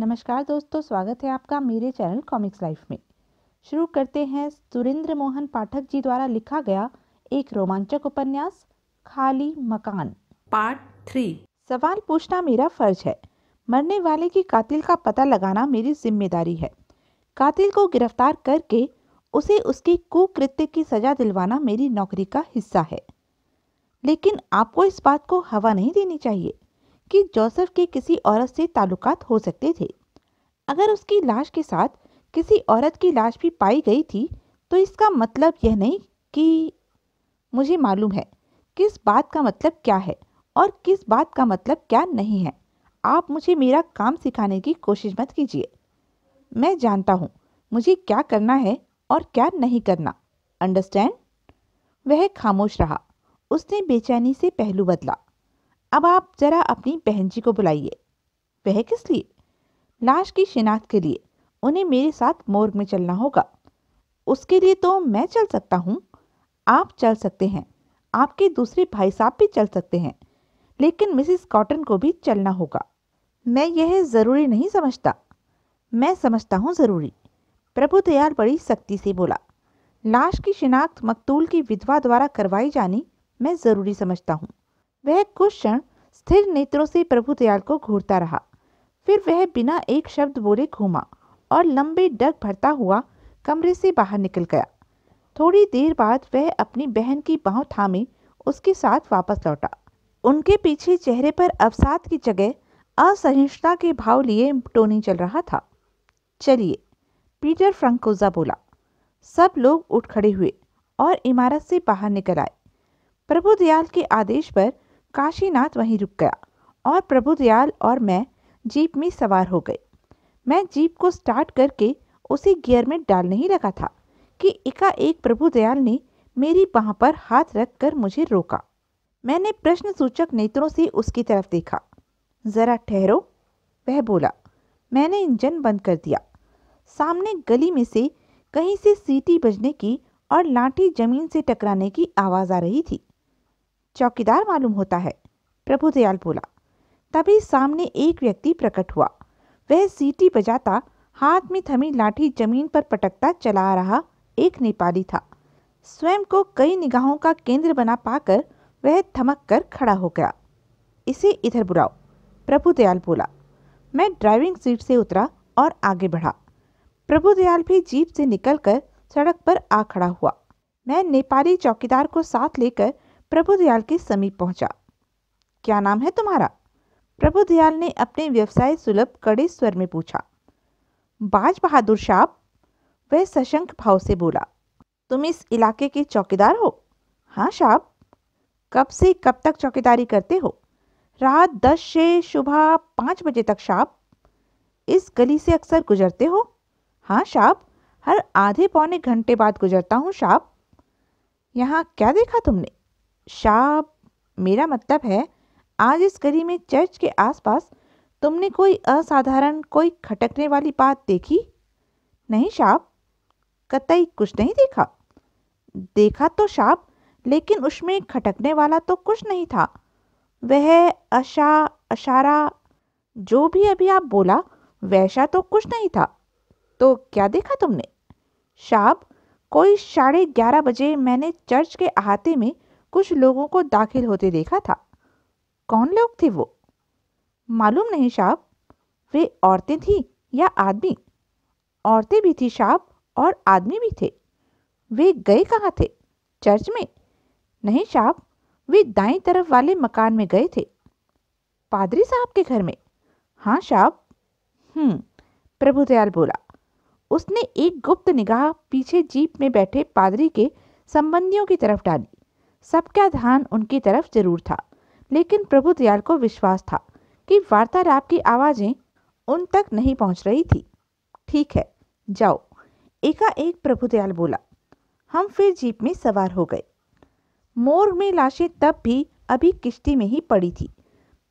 नमस्कार दोस्तों स्वागत है आपका मेरे चैनल कॉमिक्स लाइफ में शुरू करते हैं सुरेंद्र मोहन पाठक जी द्वारा लिखा गया एक रोमांचक उपन्यास खाली मकान पार्ट थ्री सवाल पूछना मेरा फर्ज है मरने वाले की कातिल का पता लगाना मेरी जिम्मेदारी है कातिल को गिरफ्तार करके उसे उसकी कुकृत्य की सजा दिलवाना मेरी नौकरी का हिस्सा है लेकिन आपको इस बात को हवा नहीं देनी चाहिए कि जोसेफ के किसी औरत से ताल्लुकात हो सकते थे अगर उसकी लाश के साथ किसी औरत की लाश भी पाई गई थी तो इसका मतलब यह नहीं कि मुझे मालूम है किस बात का मतलब क्या है और किस बात का मतलब क्या नहीं है आप मुझे मेरा काम सिखाने की कोशिश मत कीजिए मैं जानता हूँ मुझे क्या करना है और क्या नहीं करना अंडरस्टैंड वह खामोश रहा उसने बेचैनी से पहलू बदला अब आप जरा अपनी बहन जी को बुलाइए वह किस लिए लाश की शिनाख्त के लिए उन्हें मेरे साथ मोर्ग में चलना होगा उसके लिए तो मैं चल सकता हूँ आप चल सकते हैं आपके दूसरे भाई साहब भी चल सकते हैं लेकिन मिसिस कॉटन को भी चलना होगा मैं यह ज़रूरी नहीं समझता मैं समझता हूँ ज़रूरी प्रभु दयाल बड़ी सख्ती से बोला लाश की शिनाख्त मकतूल की विधवा द्वारा करवाई जानी मैं ज़रूरी समझता हूँ वह कुछ क्षण स्थिर नेत्रों से प्रभु दयाल को घूरता रहा फिर वह बिना एक शब्द बोले घूमा और लंबे डग भरता हुआ कमरे से बाहर निकल गया थोड़ी देर बाद वह अपनी बहन की बाँव थामे उसके साथ वापस लौटा उनके पीछे चेहरे पर अवसाद की जगह असहिष्णुता के भाव लिए टोनी चल रहा था चलिए पीटर फ्रंकोजा बोला सब लोग उठ खड़े हुए और इमारत से बाहर निकल आए प्रभु दयाल के आदेश पर काशीनाथ वहीं रुक गया और प्रभु दयाल और मैं जीप में सवार हो गए मैं जीप को स्टार्ट करके उसे गियर में डालने ही लगा था कि एकाएक प्रभु दयाल ने मेरी बाह पर हाथ रख कर मुझे रोका मैंने प्रश्न सूचक नेत्रों से उसकी तरफ देखा ज़रा ठहरो वह बोला मैंने इंजन बंद कर दिया सामने गली में से कहीं से सीटी बजने की और लाठी जमीन से टकराने की आवाज़ आ रही थी चौकीदार मालूम होता है प्रभु दयाल बोला तभी सामने एक व्यक्ति प्रकट हुआ वह सीटी बजाता हाथ में थमी लाठी जमीन पर पटकता चला आ रहा एक नेपाली था स्वयं को कई निगाहों का केंद्र बना पाकर वह थमक कर खड़ा हो गया इसे इधर बुलाओ दयाल बोला मैं ड्राइविंग सीट से उतरा और आगे बढ़ा प्रभु दयाल भी जीप से निकलकर सड़क पर आ खड़ा हुआ मैं नेपाली चौकीदार को साथ लेकर प्रभुदयाल के समीप पहुंचा क्या नाम है तुम्हारा प्रभुदयाल ने अपने व्यवसाय सुलभ कड़े स्वर में पूछा बाज बहादुर शाह वह सशंक भाव से बोला तुम इस इलाके के चौकीदार हो हाँ शाह कब से कब तक चौकीदारी करते हो रात दस से सुबह पाँच बजे तक शाप इस गली से अक्सर गुजरते हो हाँ शाप हर आधे पौने घंटे बाद गुजरता हूँ शाप यहाँ क्या देखा तुमने शाह मेरा मतलब है आज इस गली में चर्च के आसपास तुमने कोई असाधारण कोई खटकने वाली बात देखी नहीं शाप कतई कुछ नहीं देखा देखा तो शाप लेकिन उसमें खटकने वाला तो कुछ नहीं था वह अशा अशारा जो भी अभी आप बोला वैसा तो कुछ नहीं था तो क्या देखा तुमने शाप कोई साढ़े ग्यारह बजे मैंने चर्च के अहाते में कुछ लोगों को दाखिल होते देखा था कौन लोग थे वो मालूम नहीं साहब वे औरतें थीं या आदमी औरतें भी थी साहब और आदमी भी थे वे गए कहाँ थे चर्च में नहीं साहब वे दाई तरफ वाले मकान में गए थे पादरी साहब के घर में हाँ साहब हम्म प्रभुदयाल बोला उसने एक गुप्त निगाह पीछे जीप में बैठे पादरी के संबंधियों की तरफ डाली सबका ध्यान उनकी तरफ जरूर था लेकिन प्रभु दयाल को विश्वास था कि वार्तालाप की आवाज़ें उन तक नहीं पहुंच रही थी ठीक है जाओ एकाएक दयाल बोला हम फिर जीप में सवार हो गए मोर में लाशें तब भी अभी किश्ती में ही पड़ी थी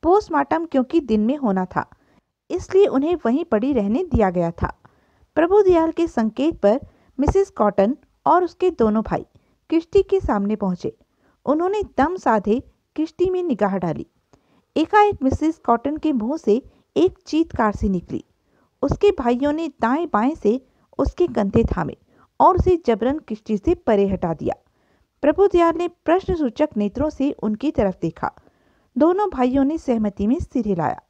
पोस्टमार्टम क्योंकि दिन में होना था इसलिए उन्हें वहीं पड़ी रहने दिया गया था प्रभु दयाल के संकेत पर मिसेस कॉटन और उसके दोनों भाई किश्ती के सामने पहुंचे उन्होंने दम साधे किश्ती में निगाह डाली एकाएक मिसेस कॉटन के मुंह से एक कार से निकली उसके भाइयों ने दाएं बाएं से उसके कंधे थामे और उसे जबरन किश्ती से परे हटा दिया प्रभु दयाल ने प्रश्न सूचक नेत्रों से उनकी तरफ देखा दोनों भाइयों ने सहमति में सिर हिलाया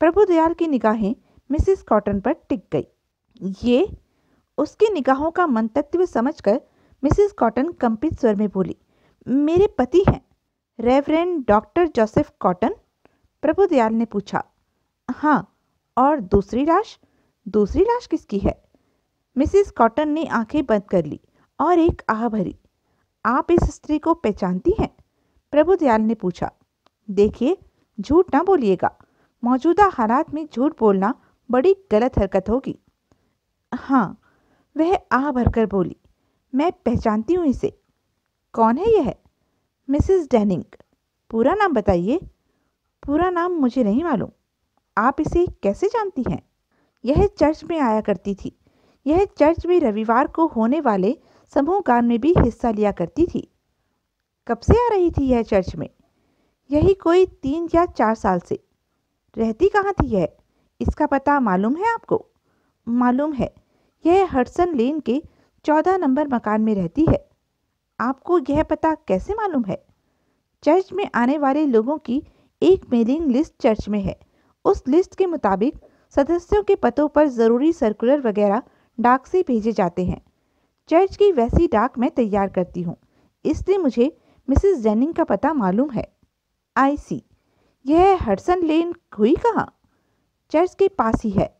प्रभु दयाल की निगाहें मिसेस कॉटन पर टिक गई ये उसकी निगाहों का मंतत्व समझकर मिसेस कॉटन कंपित स्वर में बोली मेरे पति हैं reverend doctor Joseph Cotton Prabhudayal ने पूछा हाँ और दूसरी लाश दूसरी लाश किसकी है मिसिस कॉटन ने आंखें बंद कर ली और एक आह भरी आप इस स्त्री को पहचानती हैं प्रभु दयाल ने पूछा देखिए झूठ ना बोलिएगा मौजूदा हालात में झूठ बोलना बड़ी गलत हरकत होगी हाँ वह आह भरकर बोली मैं पहचानती हूँ इसे कौन है यह मिसिज डैनिंग पूरा नाम बताइए पूरा नाम मुझे नहीं मालूम आप इसे कैसे जानती हैं यह चर्च में आया करती थी यह चर्च में रविवार को होने वाले समूह गान में भी हिस्सा लिया करती थी कब से आ रही थी यह चर्च में यही कोई तीन या चार साल से रहती कहाँ थी यह इसका पता मालूम है आपको मालूम है यह हडसन लेन के चौदह नंबर मकान में रहती है आपको यह पता कैसे मालूम है चर्च में आने वाले लोगों की एक मेलिंग लिस्ट चर्च में है उस लिस्ट के मुताबिक सदस्यों के पतों पर ज़रूरी सर्कुलर वगैरह डाक से भेजे जाते हैं चर्च की वैसी डाक मैं तैयार करती हूँ इसलिए मुझे मिसेस जेनिंग का पता मालूम है आई सी यह हडसन लेन हुई कहाँ चर्च के पास ही है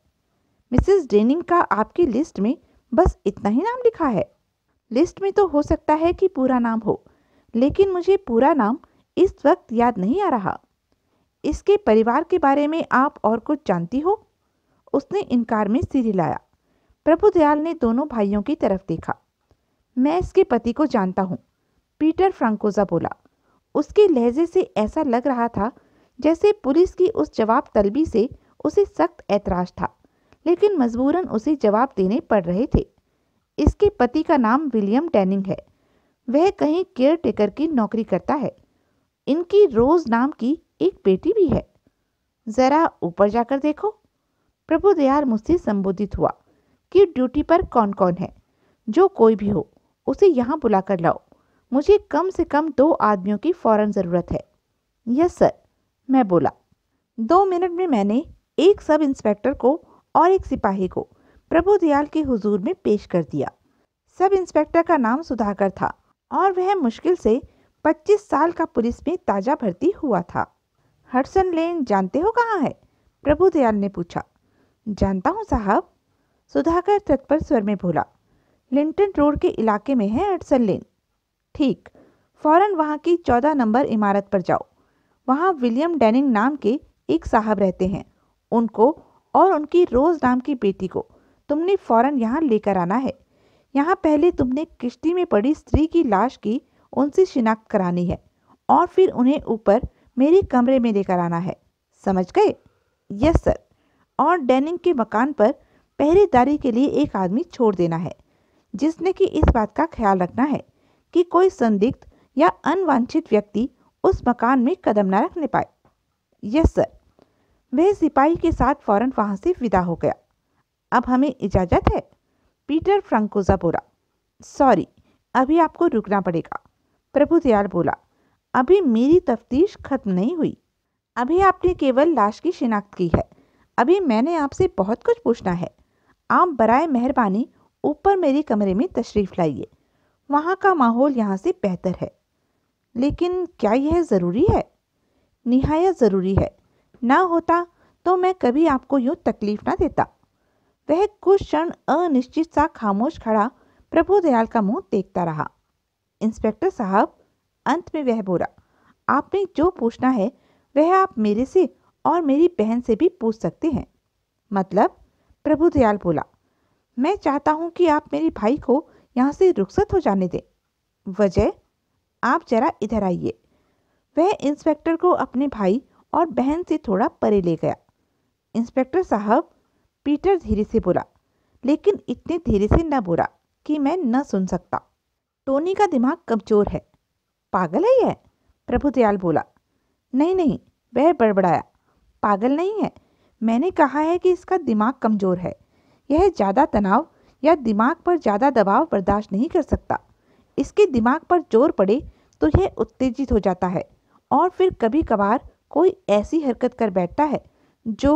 मिसेस डेनिंग का आपकी लिस्ट में बस इतना ही नाम लिखा है लिस्ट में तो हो सकता है कि पूरा नाम हो लेकिन मुझे पूरा नाम इस वक्त याद नहीं आ रहा इसके परिवार के बारे में आप और कुछ जानती हो उसने इनकार में सिर हिलाया प्रभु दयाल ने दोनों भाइयों की तरफ देखा मैं इसके पति को जानता हूँ पीटर फ्रांकोजा बोला उसके लहजे से ऐसा लग रहा था जैसे पुलिस की उस जवाब तलबी से उसे सख्त ऐतराज था लेकिन मजबूरन उसे जवाब देने पड़ रहे थे इसके पति का नाम विलियम टैनिंग है वह कहीं केयर टेकर की नौकरी करता है इनकी रोज नाम की एक बेटी भी है ज़रा ऊपर जाकर देखो प्रभु दयाल मुझसे संबोधित हुआ कि ड्यूटी पर कौन कौन है जो कोई भी हो उसे यहाँ बुला कर लाओ मुझे कम से कम दो आदमियों की फ़ौरन ज़रूरत है यस सर मैं बोला दो मिनट में मैंने एक सब इंस्पेक्टर को और एक सिपाही को प्रभु दयाल के हुजूर में पेश कर दिया सब इंस्पेक्टर का नाम सुधाकर था और वह मुश्किल से 25 साल का पुलिस में ताज़ा भर्ती हुआ था हडसन लेन जानते हो कहाँ है प्रभु दयाल ने पूछा जानता हूँ साहब सुधाकर तत्पर स्वर में बोला लिंटन रोड के इलाके में है हडसन लेन ठीक फौरन वहाँ की चौदह नंबर इमारत पर जाओ वहाँ विलियम डैनिंग नाम के एक साहब रहते हैं उनको और उनकी रोज़ नाम की बेटी को तुमने फौरन यहाँ लेकर आना है यहाँ पहले तुमने किश्ती में पड़ी स्त्री की लाश की उनसे शिनाख्त करानी है और फिर उन्हें ऊपर मेरे कमरे में लेकर आना है समझ गए यस सर और डेनिंग के मकान पर पहरेदारी के लिए एक आदमी छोड़ देना है जिसने कि इस बात का ख्याल रखना है कि कोई संदिग्ध या अनवांछित व्यक्ति उस मकान में कदम ना रखने पाए यस सर वह सिपाही के साथ फौरन वहां से विदा हो गया अब हमें इजाज़त है पीटर फ्रांकोजा बोला सॉरी अभी आपको रुकना पड़ेगा प्रभु दयाल बोला अभी मेरी तफ्तीश खत्म नहीं हुई अभी आपने केवल लाश की शिनाख्त की है अभी मैंने आपसे बहुत कुछ पूछना है आप बरए मेहरबानी ऊपर मेरे कमरे में तशरीफ़ लाइए वहाँ का माहौल यहाँ से बेहतर है लेकिन क्या यह ज़रूरी है नहायत ज़रूरी है ना होता तो मैं कभी आपको यूँ तकलीफ़ ना देता वह कुछ क्षण अनिश्चित सा खामोश खड़ा प्रभु दयाल का मुंह देखता रहा इंस्पेक्टर साहब अंत में वह बोला आपने जो पूछना है वह आप मेरे से और मेरी बहन से भी पूछ सकते हैं मतलब प्रभु दयाल बोला मैं चाहता हूं कि आप मेरे भाई को यहाँ से रुखसत हो जाने दें वजह आप जरा इधर आइए वह इंस्पेक्टर को अपने भाई और बहन से थोड़ा परे ले गया इंस्पेक्टर साहब पीटर धीरे से बोला लेकिन इतने धीरे से न बोला कि मैं न सुन सकता टोनी का दिमाग कमजोर है पागल है यह प्रभु दयाल बोला नहीं नहीं वह बड़बड़ाया पागल नहीं है मैंने कहा है कि इसका दिमाग कमज़ोर है यह ज़्यादा तनाव या दिमाग पर ज़्यादा दबाव बर्दाश्त नहीं कर सकता इसके दिमाग पर जोर पड़े तो यह उत्तेजित हो जाता है और फिर कभी कभार कोई ऐसी हरकत कर बैठता है जो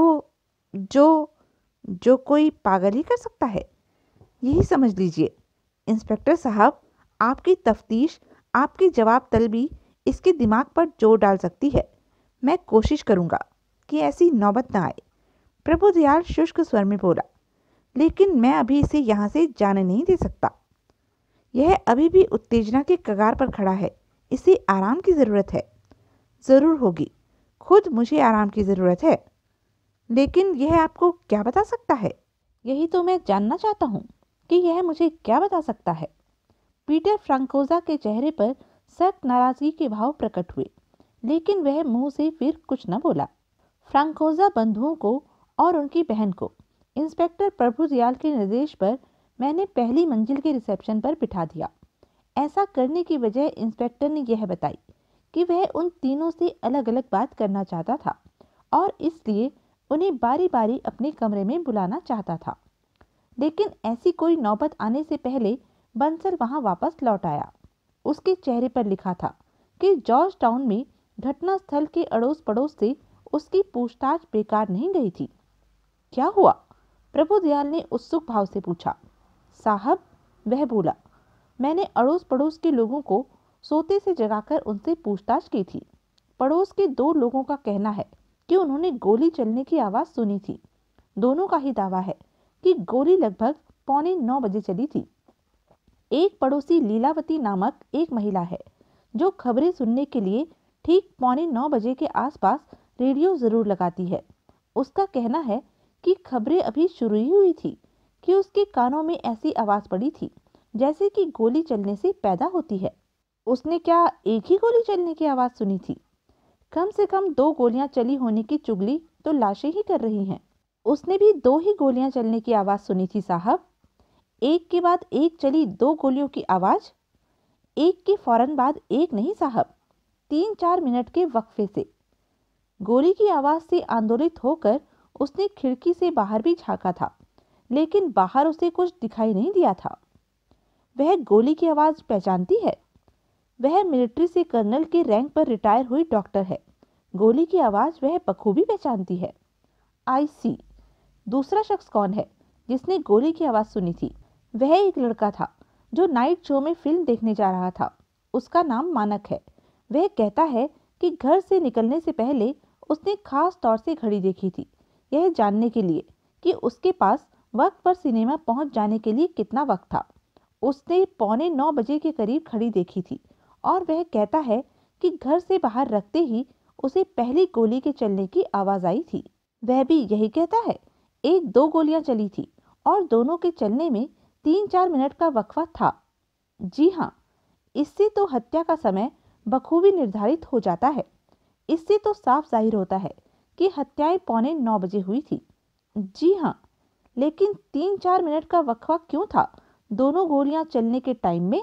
जो जो कोई पागल ही कर सकता है यही समझ लीजिए इंस्पेक्टर साहब आपकी तफ्तीश आपकी जवाब तलबी इसके दिमाग पर जोर डाल सकती है मैं कोशिश करूँगा कि ऐसी नौबत ना आए प्रभु दयाल शुष्क स्वर में बोला लेकिन मैं अभी इसे यहाँ से जाने नहीं दे सकता यह अभी भी उत्तेजना के कगार पर खड़ा है इसे आराम की ज़रूरत है ज़रूर होगी खुद मुझे आराम की ज़रूरत है लेकिन यह आपको क्या बता सकता है यही तो मैं जानना चाहता हूँ कि यह मुझे क्या बता सकता है पीटर फ्रांकोजा के चेहरे पर सख्त नाराजगी के भाव प्रकट हुए लेकिन वह मुंह से फिर कुछ न बोला फ्रांकोजा बंधुओं को और उनकी बहन को इंस्पेक्टर प्रभु दयाल के निर्देश पर मैंने पहली मंजिल के रिसेप्शन पर बिठा दिया ऐसा करने की वजह इंस्पेक्टर ने यह बताई कि वह उन तीनों से अलग अलग बात करना चाहता था और इसलिए उन्हें बारी बारी अपने कमरे में बुलाना चाहता था लेकिन ऐसी कोई नौबत आने से पहले बंसल वहां वापस लौट आया उसके चेहरे पर लिखा था कि जॉर्ज टाउन में घटना स्थल के अड़ोस पड़ोस से उसकी पूछताछ बेकार नहीं गई थी क्या हुआ प्रभु दयाल ने उत्सुक भाव से पूछा साहब वह बोला मैंने अड़ोस पड़ोस के लोगों को सोते से जगाकर उनसे पूछताछ की थी पड़ोस के दो लोगों का कहना है कि उन्होंने गोली चलने की आवाज़ सुनी थी दोनों का ही दावा है कि गोली लगभग पौने नौ बजे चली थी एक पड़ोसी लीलावती नामक एक महिला है जो खबरें सुनने के लिए ठीक पौने नौ बजे के आसपास रेडियो ज़रूर लगाती है उसका कहना है कि खबरें अभी शुरू ही हुई थी कि उसके कानों में ऐसी आवाज़ पड़ी थी जैसे कि गोली चलने से पैदा होती है उसने क्या एक ही गोली चलने की आवाज़ सुनी थी कम से कम दो गोलियां चली होने की चुगली तो लाशें ही कर रही हैं उसने भी दो ही गोलियां चलने की आवाज़ सुनी थी साहब एक के बाद एक चली दो गोलियों की आवाज़ एक के फौरन बाद एक नहीं साहब तीन चार मिनट के वक्फे से गोली की आवाज़ से आंदोलित होकर उसने खिड़की से बाहर भी झांका था लेकिन बाहर उसे कुछ दिखाई नहीं दिया था वह गोली की आवाज़ पहचानती है वह मिलिट्री से कर्नल के रैंक पर रिटायर हुई डॉक्टर है गोली की आवाज़ वह बखूबी पहचानती है आई सी दूसरा शख्स कौन है जिसने गोली की आवाज़ सुनी थी वह एक लड़का था जो नाइट शो में फिल्म देखने जा रहा था उसका नाम मानक है वह कहता है कि घर से निकलने से पहले उसने खास तौर से घड़ी देखी थी यह जानने के लिए कि उसके पास वक्त पर सिनेमा पहुंच जाने के लिए कितना वक्त था उसने पौने नौ बजे के करीब घड़ी देखी थी और वह कहता है कि घर से बाहर रखते ही उसे पहली गोली के चलने की आवाज़ आई थी वह भी यही कहता है एक दो गोलियां चली थी और दोनों के चलने में तीन चार मिनट का वक्फा था जी हाँ इससे तो हत्या का समय बखूबी निर्धारित हो जाता है इससे तो साफ जाहिर होता है कि हत्याएं पौने नौ बजे हुई थी जी हाँ लेकिन तीन चार मिनट का वक्फा क्यों था दोनों गोलियां चलने के टाइम में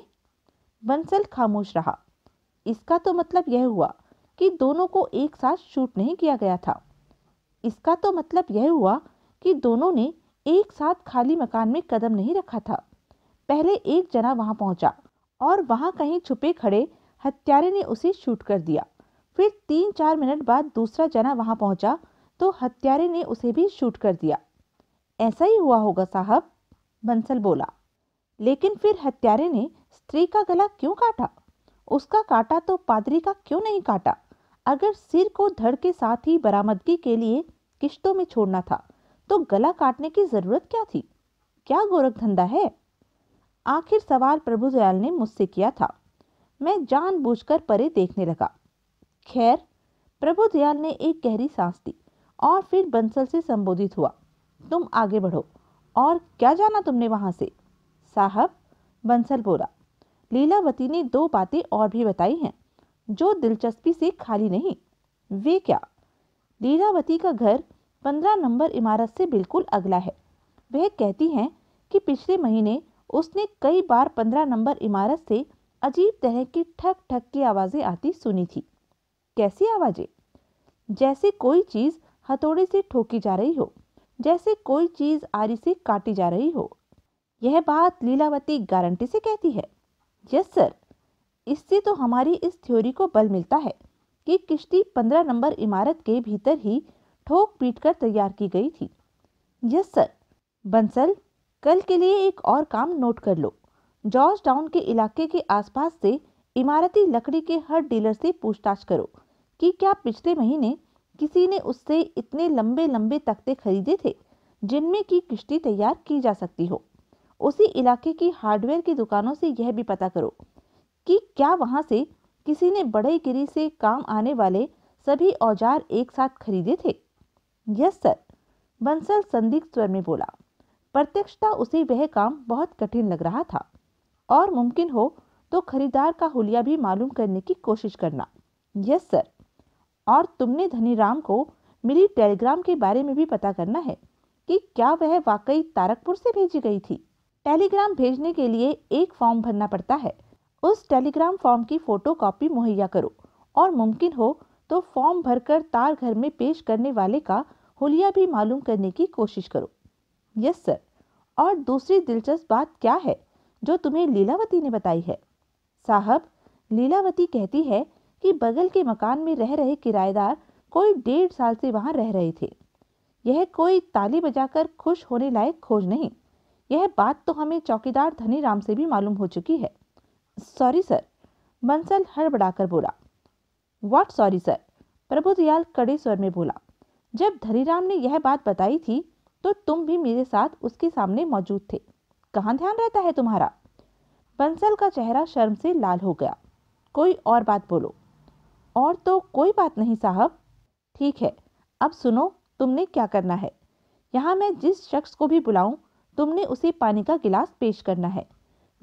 बंसल खामोश रहा इसका तो मतलब यह हुआ कि दोनों को एक साथ शूट नहीं किया गया था इसका तो मतलब यह हुआ कि दोनों ने एक साथ खाली मकान में कदम नहीं रखा था पहले एक जना वहां पहुंचा और वहां कहीं छुपे खड़े हत्यारे ने उसे शूट कर दिया फिर तीन चार मिनट बाद दूसरा जना वहां पहुंचा तो हत्यारे ने उसे भी शूट कर दिया ऐसा ही हुआ होगा साहब बंसल बोला लेकिन फिर हत्यारे ने स्त्री का गला क्यों काटा उसका काटा तो पादरी का क्यों नहीं काटा अगर सिर को धड़ के साथ ही बरामदगी के लिए किश्तों में छोड़ना था तो गला काटने की जरूरत क्या थी क्या गोरख धंधा है आखिर सवाल प्रभु दयाल ने मुझसे किया था मैं जानबूझकर परे देखने लगा खैर प्रभु दयाल ने एक गहरी सांस दी और फिर बंसल से संबोधित हुआ तुम आगे बढ़ो और क्या जाना तुमने वहां से साहब बंसल बोला लीलावती ने दो बातें और भी बताई हैं जो दिलचस्पी से खाली नहीं वे क्या लीलावती का घर पंद्रह नंबर इमारत से बिल्कुल अगला है वह कहती हैं कि पिछले महीने उसने कई बार पंद्रह नंबर इमारत से अजीब तरह की ठक ठक की आवाज़ें आती सुनी थी कैसी आवाज़ें जैसे कोई चीज़ हथौड़े से ठोकी जा रही हो जैसे कोई चीज़ आरी से काटी जा रही हो यह बात लीलावती गारंटी से कहती है यस सर इससे तो हमारी इस थ्योरी को बल मिलता है कि किश्ती पंद्रह नंबर इमारत के भीतर ही ठोक पीट कर तैयार की गई थी यस सर बंसल कल के लिए एक और काम नोट कर लो जॉर्ज टाउन के इलाके के आसपास से इमारती लकड़ी के हर डीलर से पूछताछ करो कि क्या पिछले महीने किसी ने उससे इतने लंबे लंबे तख्ते खरीदे थे जिनमें की किश्ती तैयार की जा सकती हो उसी इलाके की हार्डवेयर की दुकानों से यह भी पता करो कि क्या वहाँ से किसी ने बड़े गिरी से काम आने वाले सभी औजार एक साथ खरीदे थे यस सर बंसल संदिग्ध स्वर में बोला प्रत्यक्षता उसे वह काम बहुत कठिन लग रहा था और मुमकिन हो तो खरीदार का हुलिया भी मालूम करने की कोशिश करना यस सर और तुमने राम को मिली टेलीग्राम के बारे में भी पता करना है कि क्या वह वाकई तारकपुर से भेजी गई थी टेलीग्राम भेजने के लिए एक फॉर्म भरना पड़ता है उस टेलीग्राम फॉर्म की फ़ोटो कॉपी मुहैया करो और मुमकिन हो तो फॉर्म भरकर तार घर में पेश करने वाले का होलिया भी मालूम करने की कोशिश करो यस सर और दूसरी दिलचस्प बात क्या है जो तुम्हें लीलावती ने बताई है साहब लीलावती कहती है कि बगल के मकान में रह रहे किराएदार कोई डेढ़ साल से वहाँ रह रहे थे यह कोई ताली बजाकर खुश होने लायक खोज नहीं यह बात तो हमें चौकीदार धनी राम से भी मालूम हो चुकी है सॉरी सर बंसल हड़बड़ाकर बोला व्हाट सॉरी सर प्रभुदयाल कड़े स्वर में बोला जब धनीराम ने यह बात बताई थी तो तुम भी मेरे साथ उसके सामने मौजूद थे कहाँ ध्यान रहता है तुम्हारा बंसल का चेहरा शर्म से लाल हो गया कोई और बात बोलो और तो कोई बात नहीं साहब ठीक है अब सुनो तुमने क्या करना है यहाँ मैं जिस शख्स को भी बुलाऊं तुमने उसे पानी का गिलास पेश करना है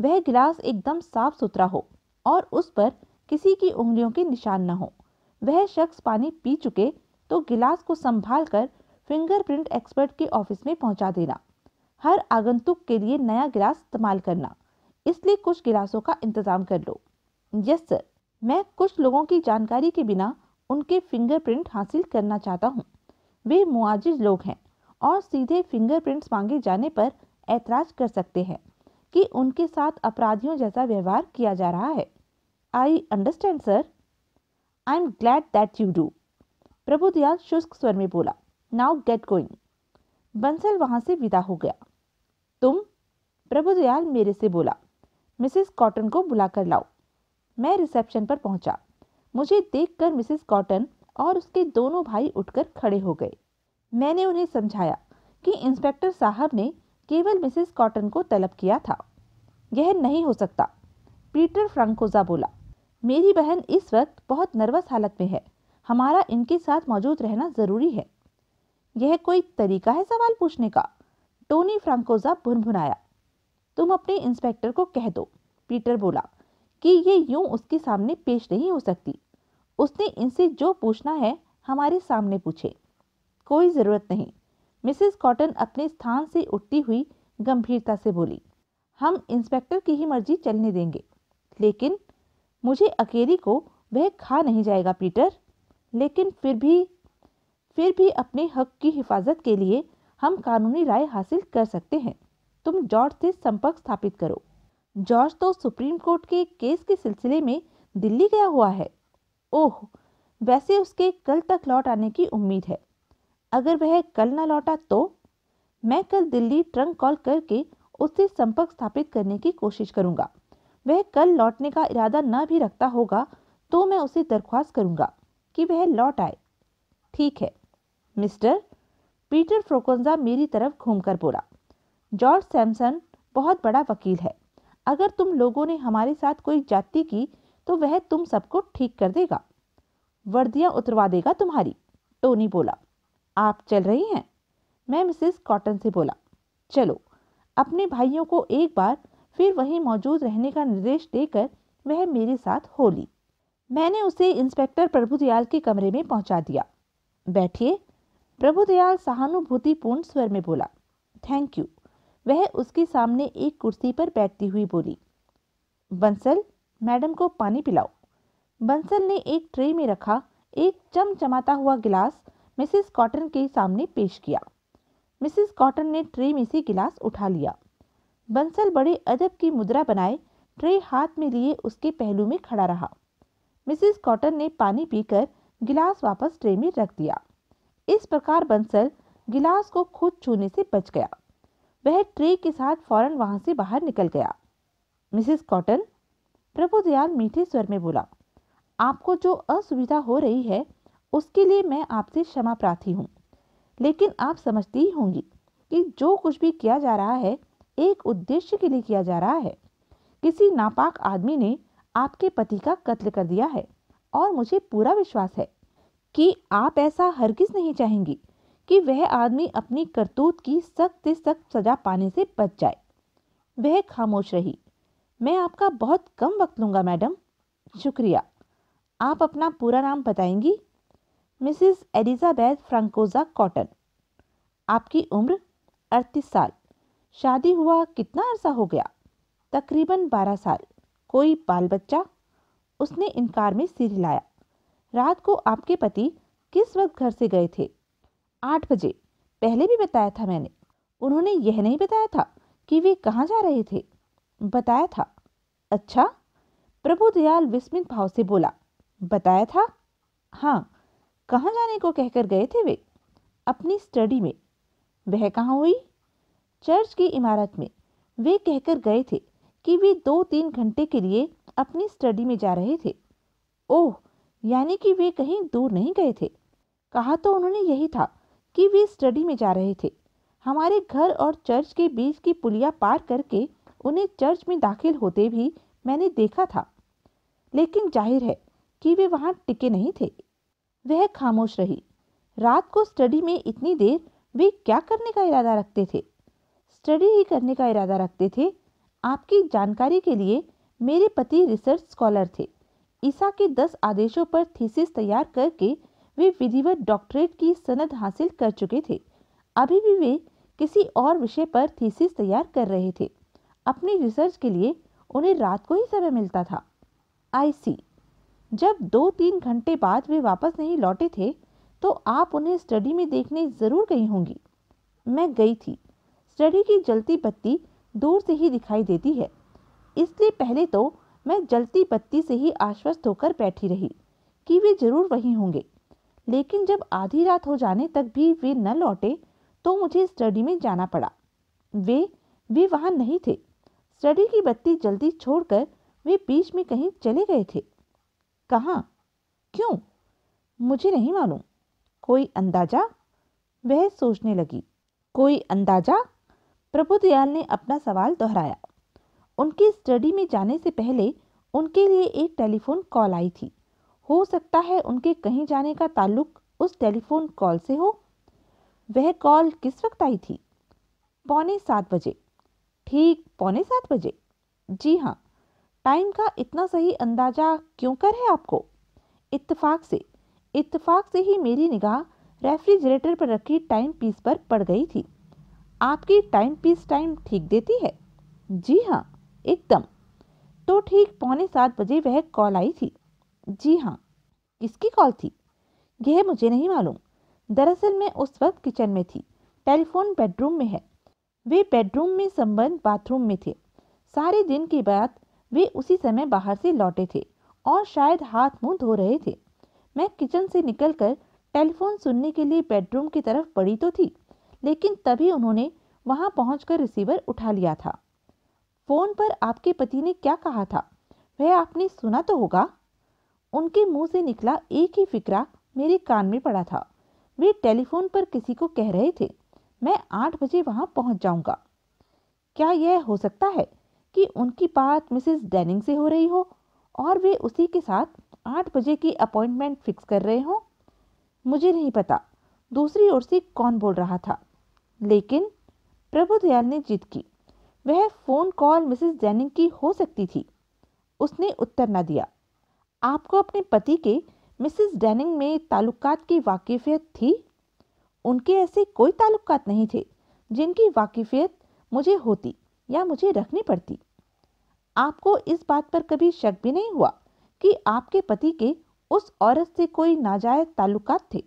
वह गिलास एकदम साफ सुथरा हो और उस पर किसी की उंगलियों के निशान न हो वह शख्स पानी पी चुके तो गिलास को संभाल कर फिंगरप्रिंट एक्सपर्ट के ऑफिस में पहुंचा देना हर आगंतुक के लिए नया गिलास इस्तेमाल करना इसलिए कुछ गिलासों का इंतज़ाम कर लो यस सर मैं कुछ लोगों की जानकारी के बिना उनके फिंगरप्रिंट हासिल करना चाहता हूँ वे मुआजिज लोग हैं और सीधे फिंगरप्रिंट्स मांगे जाने पर ऐतराज कर सकते हैं कि उनके साथ अपराधियों जैसा व्यवहार किया जा रहा है I understand sir I am glad that you do Prabhu Dayal शुष्क स्वर में बोला नाउ गेट गोइंग बंसल वहां से विदा हो गया तुम प्रभु दयाल मेरे से बोला मिसेस कॉटन को बुलाकर लाओ मैं रिसेप्शन पर पहुंचा मुझे देखकर मिसेस कॉटन और उसके दोनों भाई उठकर खड़े हो गए मैंने उन्हें समझाया कि इंस्पेक्टर साहब ने केवल मिसेस कॉटन को तलब किया था यह नहीं हो सकता पीटर फ्रांकोजा बोला मेरी बहन इस वक्त बहुत नर्वस हालत में है हमारा इनके साथ मौजूद रहना ज़रूरी है यह कोई तरीका है सवाल पूछने का टोनी फ्रांकोजा भुनभुनाया तुम अपने इंस्पेक्टर को कह दो पीटर बोला कि ये यूं उसके सामने पेश नहीं हो सकती उसने इनसे जो पूछना है हमारे सामने पूछे कोई ज़रूरत नहीं मिसेस कॉटन अपने स्थान से उठती हुई गंभीरता से बोली हम इंस्पेक्टर की ही मर्जी चलने देंगे लेकिन मुझे अकेली को वह खा नहीं जाएगा पीटर लेकिन फिर भी फिर भी अपने हक की हिफाजत के लिए हम कानूनी राय हासिल कर सकते हैं तुम जॉर्ज से संपर्क स्थापित करो जॉर्ज तो सुप्रीम कोर्ट के केस के सिलसिले में दिल्ली गया हुआ है ओह वैसे उसके कल तक लौट आने की उम्मीद है अगर वह कल न लौटा तो मैं कल दिल्ली ट्रंक कॉल करके उससे संपर्क स्थापित करने की कोशिश करूंगा वह कल लौटने का इरादा न भी रखता होगा तो मैं उसे दरख्वास्त करूंगा कि वह लौट आए ठीक है मिस्टर पीटर फ्रोकोंजा मेरी तरफ घूमकर बोला जॉर्ज सैमसन बहुत बड़ा वकील है अगर तुम लोगों ने हमारे साथ कोई जाति की तो वह तुम सबको ठीक कर देगा वर्दियाँ उतरवा देगा तुम्हारी टोनी बोला आप चल रही हैं मैं मिसेस कॉटन से बोला चलो अपने भाइयों को एक बार फिर वहीं मौजूद रहने का निर्देश देकर वह मेरे साथ हो ली मैंने उसे इंस्पेक्टर प्रभुदयाल के कमरे में पहुंचा दिया बैठिए प्रभुदयाल सहानुभूतिपूर्ण स्वर में बोला थैंक यू वह उसके सामने एक कुर्सी पर बैठती हुई बोली बंसल मैडम को पानी पिलाओ बंसल ने एक ट्रे में रखा एक चमचमाता हुआ गिलास मिसेस कॉटन के सामने पेश किया मिसेस कॉटन ने ट्रे में से गिलास उठा लिया बंसल बड़े अदब की मुद्रा बनाए ट्रे हाथ में लिए उसके पहलू में खड़ा रहा मिसेस कॉटन ने पानी पीकर गिलास वापस ट्रे में रख दिया इस प्रकार बंसल गिलास को खुद छूने से बच गया वह ट्रे के साथ फौरन वहां से बाहर निकल गया मिसेस कॉटन प्रभुदयाल मीठे स्वर में बोला आपको जो असुविधा हो रही है उसके लिए मैं आपसे क्षमा प्रार्थी हूँ लेकिन आप समझती ही होंगी कि जो कुछ भी किया जा रहा है एक उद्देश्य के लिए किया जा रहा है किसी नापाक आदमी ने आपके पति का कत्ल कर दिया है और मुझे पूरा विश्वास है कि आप ऐसा हरगिज नहीं चाहेंगी कि वह आदमी अपनी करतूत की सख्त से सख्त सजा पाने से बच जाए वह खामोश रही मैं आपका बहुत कम वक्त लूँगा मैडम शुक्रिया आप अपना पूरा नाम बताएंगी मिसिस एलिजाबैथ फ्रांकोजा कॉटन आपकी उम्र अड़तीस साल शादी हुआ कितना अरसा हो गया तकरीबन बारह साल कोई बाल बच्चा उसने इनकार में सिर हिलाया रात को आपके पति किस वक्त घर से गए थे आठ बजे पहले भी बताया था मैंने उन्होंने यह नहीं बताया था कि वे कहाँ जा रहे थे बताया था अच्छा प्रभु दयाल विस्मित भाव से बोला बताया था हाँ कहाँ जाने को कहकर गए थे वे अपनी स्टडी में वह कहाँ हुई चर्च की इमारत में वे कहकर गए थे कि वे दो तीन घंटे के लिए अपनी स्टडी में जा रहे थे ओह यानी कि वे कहीं दूर नहीं गए थे कहा तो उन्होंने यही था कि वे स्टडी में जा रहे थे हमारे घर और चर्च के बीच की पुलिया पार करके उन्हें चर्च में दाखिल होते भी मैंने देखा था लेकिन जाहिर है कि वे वहाँ टिके नहीं थे वह खामोश रही रात को स्टडी में इतनी देर वे क्या करने का इरादा रखते थे स्टडी ही करने का इरादा रखते थे आपकी जानकारी के लिए मेरे पति रिसर्च स्कॉलर थे ईसा के दस आदेशों पर थीसिस तैयार करके वे विधिवत डॉक्टरेट की सनद हासिल कर चुके थे अभी भी वे किसी और विषय पर थीसिस तैयार कर रहे थे अपनी रिसर्च के लिए उन्हें रात को ही समय मिलता था आई सी जब दो तीन घंटे बाद वे वापस नहीं लौटे थे तो आप उन्हें स्टडी में देखने ज़रूर गई होंगी मैं गई थी स्टडी की जलती बत्ती दूर से ही दिखाई देती है इसलिए पहले तो मैं जलती बत्ती से ही आश्वस्त होकर बैठी रही कि वे ज़रूर वहीं होंगे लेकिन जब आधी रात हो जाने तक भी वे न लौटे तो मुझे स्टडी में जाना पड़ा वे वे वहाँ नहीं थे स्टडी की बत्ती जल्दी छोड़कर वे बीच में कहीं चले गए थे कहाँ क्यों मुझे नहीं मालूम कोई अंदाजा वह सोचने लगी कोई अंदाजा प्रभु दयाल ने अपना सवाल दोहराया उनकी स्टडी में जाने से पहले उनके लिए एक टेलीफोन कॉल आई थी हो सकता है उनके कहीं जाने का ताल्लुक उस टेलीफोन कॉल से हो वह कॉल किस वक्त आई थी पौने सात बजे ठीक पौने सात बजे जी हाँ टाइम का इतना सही अंदाज़ा क्यों कर है आपको इतफाक से इतफाक से ही मेरी निगाह रेफ्रिजरेटर पर रखी टाइम पीस पर पड़ गई थी आपकी टाइम पीस टाइम ठीक देती है जी हाँ एकदम तो ठीक पौने सात बजे वह कॉल आई थी जी हाँ किसकी कॉल थी यह मुझे नहीं मालूम दरअसल मैं उस वक्त किचन में थी टेलीफोन बेडरूम में है वे बेडरूम में संबंध बाथरूम में थे सारे दिन के बाद वे उसी समय बाहर से लौटे थे और शायद हाथ मुंह धो रहे थे मैं किचन से निकलकर टेलीफोन सुनने के लिए बेडरूम की तरफ पड़ी तो थी लेकिन तभी उन्होंने वहां पहुंचकर रिसीवर उठा लिया था फोन पर आपके पति ने क्या कहा था वह आपने सुना तो होगा उनके मुंह से निकला एक ही फिक्रा मेरे कान में पड़ा था वे टेलीफोन पर किसी को कह रहे थे मैं आठ बजे वहां पहुंच जाऊंगा क्या यह हो सकता है कि उनकी बात मिसेस डैनिंग से हो रही हो और वे उसी के साथ आठ बजे की अपॉइंटमेंट फिक्स कर रहे हों मुझे नहीं पता दूसरी ओर से कौन बोल रहा था लेकिन प्रभु दयाल ने जीत की वह फ़ोन कॉल मिसेस डैनिंग की हो सकती थी उसने उत्तर ना दिया आपको अपने पति के मिसेस डैनिंग में ताल्लुकात की वाकिफियत थी उनके ऐसे कोई ताल्लुकात नहीं थे जिनकी वाकिफियत मुझे होती या मुझे रखनी पड़ती आपको इस बात पर कभी शक भी नहीं हुआ कि आपके पति के उस औरत से कोई नाजायज ताल्लुकात थे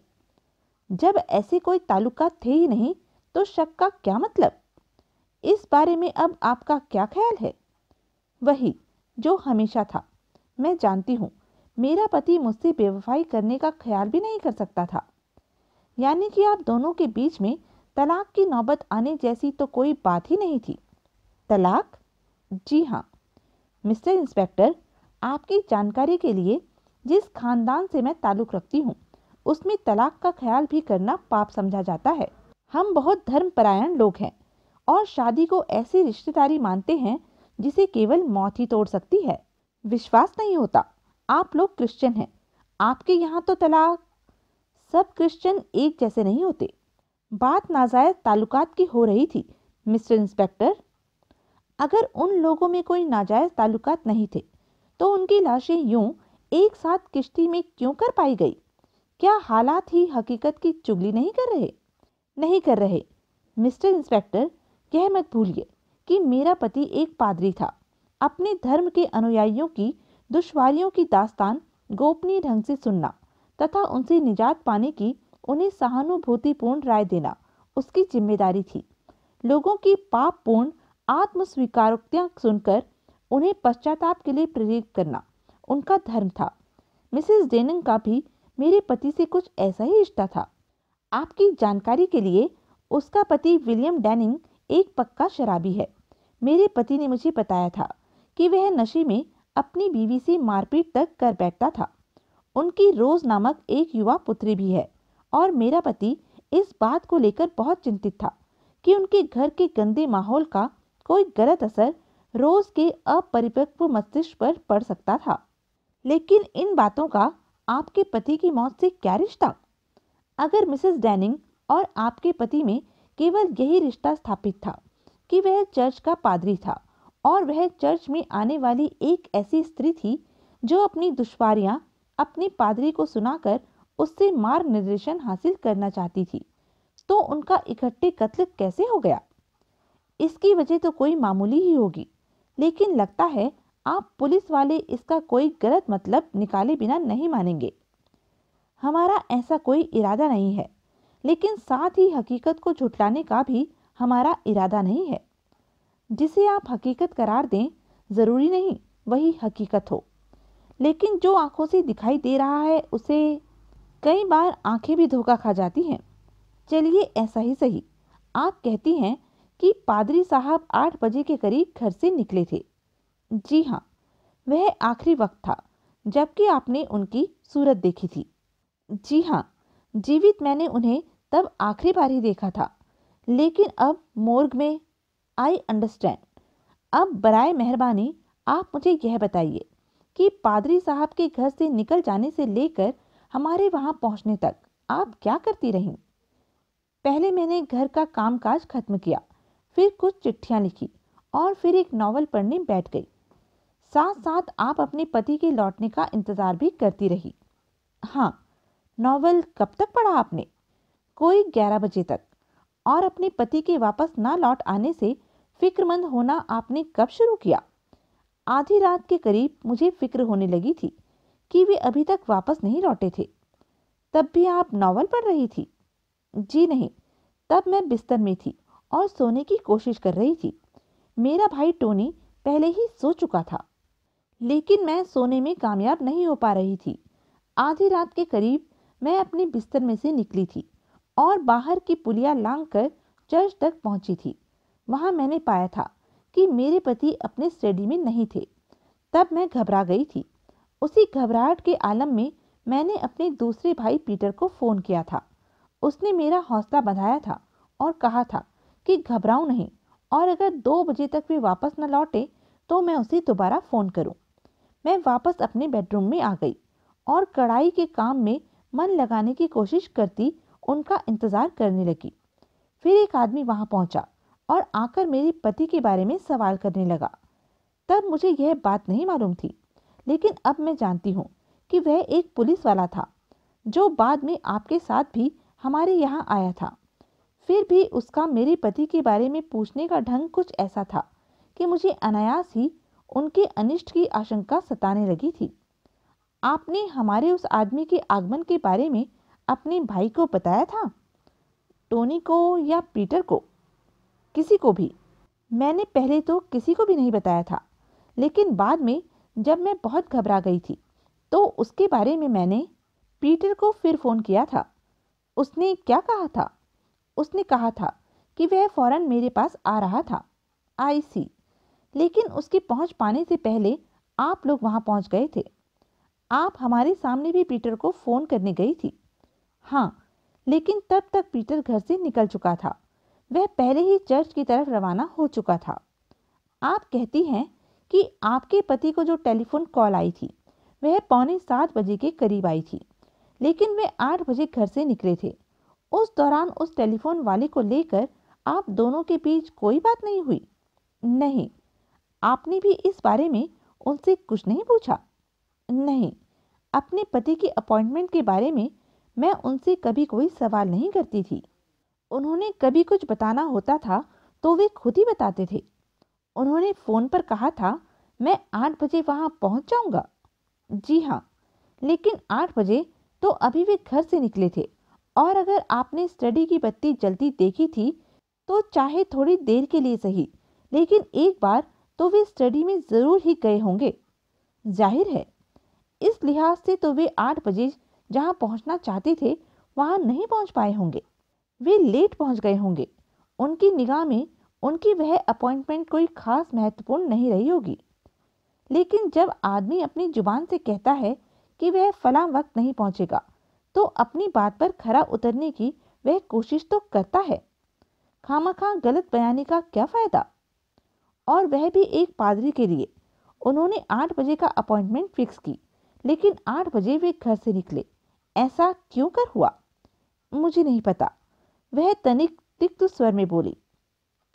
जब ऐसे कोई ताल्लुकात थे ही नहीं तो शक का क्या मतलब इस बारे में अब आपका क्या ख्याल है वही जो हमेशा था मैं जानती हूँ मेरा पति मुझसे बेवफाई करने का ख्याल भी नहीं कर सकता था यानी कि आप दोनों के बीच में तलाक की नौबत आने जैसी तो कोई बात ही नहीं थी तलाक जी हाँ मिस्टर इंस्पेक्टर आपकी जानकारी के लिए जिस खानदान से मैं ताल्लुक़ रखती हूँ उसमें तलाक का ख्याल भी करना पाप समझा जाता है हम बहुत धर्मपरायण लोग हैं और शादी को ऐसी रिश्तेदारी मानते हैं जिसे केवल मौत ही तोड़ सकती है विश्वास नहीं होता आप लोग क्रिश्चियन हैं आपके यहाँ तो तलाक सब क्रिश्चियन एक जैसे नहीं होते बात नाजायज ताल्लुकात की हो रही थी मिस्टर इंस्पेक्टर अगर उन लोगों में कोई नाजायज़ ताल्लुकात नहीं थे तो उनकी लाशें यूं एक साथ किश्ती में क्यों कर पाई गई क्या हालात ही हकीकत की चुगली नहीं कर रहे नहीं कर रहे मिस्टर इंस्पेक्टर यह मत भूलिए कि मेरा पति एक पादरी था अपने धर्म के अनुयायियों की दुश्वारियों की दास्तान गोपनीय ढंग से सुनना तथा उनसे निजात पाने की उन्हें सहानुभूतिपूर्ण राय देना उसकी जिम्मेदारी थी लोगों की पापपूर्ण आत्म सुनकर उन्हें पश्चाताप के लिए प्रेरित करना उनका धर्म था मिसेस डेनिंग का भी मेरे पति से कुछ ऐसा ही रिश्ता था आपकी जानकारी के लिए उसका पति विलियम डेनिंग एक पक्का शराबी है मेरे पति ने मुझे बताया था कि वह नशे में अपनी बीवी से मारपीट तक कर बैठता था उनकी रोज नामक एक युवा पुत्री भी है और मेरा पति इस बात को लेकर बहुत चिंतित था कि उनके घर के गंदे माहौल का कोई गलत असर रोज के अपरिपक्व मस्तिष्क पर पड़ सकता था लेकिन इन बातों का आपके पति की मौत से क्या रिश्ता अगर मिसेस डैनिंग और आपके पति में केवल यही रिश्ता स्थापित था कि वह चर्च का पादरी था और वह चर्च में आने वाली एक ऐसी स्त्री थी जो अपनी दुश्वारियां अपने पादरी को सुनाकर उससे मार्ग निर्देशन हासिल करना चाहती थी तो उनका इकट्ठे कत्ल कैसे हो गया इसकी वजह तो कोई मामूली ही होगी लेकिन लगता है आप पुलिस वाले इसका कोई गलत मतलब निकाले बिना नहीं मानेंगे हमारा ऐसा कोई इरादा नहीं है लेकिन साथ ही हकीकत को झुटलाने का भी हमारा इरादा नहीं है जिसे आप हकीकत करार दें ज़रूरी नहीं वही हकीकत हो लेकिन जो आंखों से दिखाई दे रहा है उसे कई बार आंखें भी धोखा खा जाती हैं चलिए ऐसा ही सही आप कहती हैं कि पादरी साहब आठ बजे के करीब घर से निकले थे जी हाँ वह आखिरी वक्त था जबकि आपने उनकी सूरत देखी थी जी हाँ जीवित मैंने उन्हें तब आखिरी बार ही देखा था लेकिन अब मोर्ग में आई अंडरस्टैंड अब बरए मेहरबानी आप मुझे यह बताइए कि पादरी साहब के घर से निकल जाने से लेकर हमारे वहाँ पहुँचने तक आप क्या करती रहीं पहले मैंने घर का कामकाज खत्म किया फिर कुछ चिट्ठियाँ लिखी और फिर एक नावल पढ़ने बैठ गई साथ साथ आप अपने पति के लौटने का इंतज़ार भी करती रही हाँ नावल कब तक पढ़ा आपने कोई ग्यारह बजे तक और अपने पति के वापस ना लौट आने से फिक्रमंद होना आपने कब शुरू किया आधी रात के करीब मुझे फिक्र होने लगी थी कि वे अभी तक वापस नहीं लौटे थे तब भी आप नावल पढ़ रही थी जी नहीं तब मैं बिस्तर में थी और सोने की कोशिश कर रही थी मेरा भाई टोनी पहले ही सो चुका था लेकिन मैं सोने में कामयाब नहीं हो पा रही थी आधी रात के करीब मैं अपने बिस्तर में से निकली थी और बाहर की पुलिया लांग कर चर्च तक पहुंची थी वहां मैंने पाया था कि मेरे पति अपने स्टडी में नहीं थे तब मैं घबरा गई थी उसी घबराहट के आलम में मैंने अपने दूसरे भाई पीटर को फ़ोन किया था उसने मेरा हौसला बढ़ाया था और कहा था कि घबराऊ नहीं और अगर दो बजे तक वे वापस न लौटे तो मैं उसे दोबारा फ़ोन करूं। मैं वापस अपने बेडरूम में आ गई और कढ़ाई के काम में मन लगाने की कोशिश करती उनका इंतज़ार करने लगी फिर एक आदमी वहाँ पहुँचा और आकर मेरे पति के बारे में सवाल करने लगा तब मुझे यह बात नहीं मालूम थी लेकिन अब मैं जानती हूँ कि वह एक पुलिस वाला था जो बाद में आपके साथ भी हमारे यहाँ आया था फिर भी उसका मेरे पति के बारे में पूछने का ढंग कुछ ऐसा था कि मुझे अनायास ही उनके अनिष्ट की आशंका सताने लगी थी आपने हमारे उस आदमी के आगमन के बारे में अपने भाई को बताया था टोनी को या पीटर को किसी को भी मैंने पहले तो किसी को भी नहीं बताया था लेकिन बाद में जब मैं बहुत घबरा गई थी तो उसके बारे में मैंने पीटर को फिर फ़ोन किया था उसने क्या कहा था उसने कहा था कि वह फौरन मेरे पास आ रहा था आई सी लेकिन उसकी पहुंच पाने से पहले आप लोग वहां पहुंच गए थे आप हमारे सामने भी पीटर को फ़ोन करने गई थी हाँ लेकिन तब तक पीटर घर से निकल चुका था वह पहले ही चर्च की तरफ रवाना हो चुका था आप कहती हैं कि आपके पति को जो टेलीफोन कॉल आई थी वह पौने सात बजे के करीब आई थी लेकिन वे आठ बजे घर से निकले थे उस दौरान उस टेलीफोन वाले को लेकर आप दोनों के बीच कोई बात नहीं हुई नहीं आपने भी इस बारे में उनसे कुछ नहीं पूछा नहीं अपने पति की अपॉइंटमेंट के बारे में मैं उनसे कभी कोई सवाल नहीं करती थी उन्होंने कभी कुछ बताना होता था तो वे खुद ही बताते थे उन्होंने फ़ोन पर कहा था मैं आठ बजे वहाँ पहुँच जाऊँगा जी हाँ लेकिन आठ बजे तो अभी वे घर से निकले थे और अगर आपने स्टडी की बत्ती जल्दी देखी थी तो चाहे थोड़ी देर के लिए सही लेकिन एक बार तो वे स्टडी में ज़रूर ही गए होंगे जाहिर है इस लिहाज से तो वे आठ बजे जहाँ पहुँचना चाहते थे वहाँ नहीं पहुँच पाए होंगे वे लेट पहुँच गए होंगे उनकी निगाह में उनकी वह अपॉइंटमेंट कोई खास महत्वपूर्ण नहीं रही होगी लेकिन जब आदमी अपनी जुबान से कहता है कि वह फला वक्त नहीं पहुँचेगा तो अपनी बात पर खरा उतरने की वह कोशिश तो करता है खामखा गलत बयानी का क्या फ़ायदा और वह भी एक पादरी के लिए उन्होंने आठ बजे का अपॉइंटमेंट फिक्स की लेकिन आठ बजे वे घर से निकले ऐसा क्यों कर हुआ मुझे नहीं पता वह तनिक तिक्त स्वर में बोली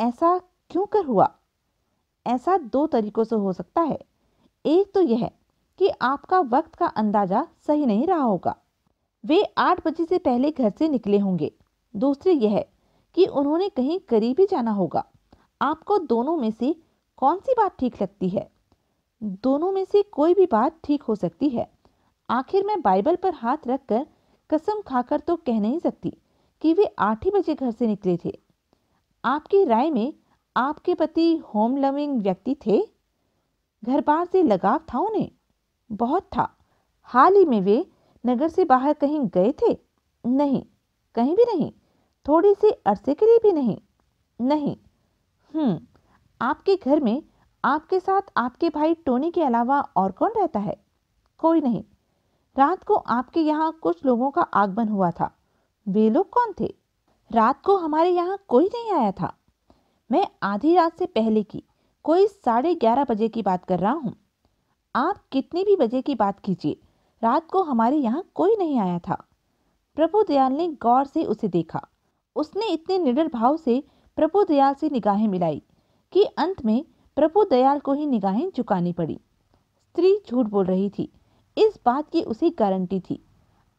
ऐसा क्यों कर हुआ ऐसा दो तरीकों से हो सकता है एक तो यह कि आपका वक्त का अंदाज़ा सही नहीं रहा होगा वे आठ बजे से पहले घर से निकले होंगे दूसरी यह कि उन्होंने कहीं करीब ही जाना होगा आपको दोनों में से कौन सी बात ठीक लगती है दोनों में से कोई भी बात ठीक हो सकती है आखिर मैं बाइबल पर हाथ रखकर कसम खाकर तो कह नहीं सकती कि वे आठ ही बजे घर से निकले थे आपकी राय में आपके पति होम लविंग व्यक्ति थे घर बार से लगाव था उन्हें बहुत था हाल ही में वे नगर से बाहर कहीं गए थे नहीं कहीं भी नहीं थोड़ी सी अरसे के लिए भी नहीं नहीं हम्म आपके घर में आपके साथ आपके भाई टोनी के अलावा और कौन रहता है कोई नहीं रात को आपके यहाँ कुछ लोगों का आगमन हुआ था वे लोग कौन थे रात को हमारे यहाँ कोई नहीं आया था मैं आधी रात से पहले की कोई साढ़े ग्यारह बजे की बात कर रहा हूँ आप कितनी भी बजे की बात कीजिए रात को हमारे यहाँ कोई नहीं आया था प्रभु दयाल ने गौर से उसे देखा उसने इतने निडर भाव से प्रभु दयाल से निगाहें मिलाई कि अंत में प्रभु दयाल को ही निगाहें झुकानी पड़ी स्त्री झूठ बोल रही थी इस बात की उसे गारंटी थी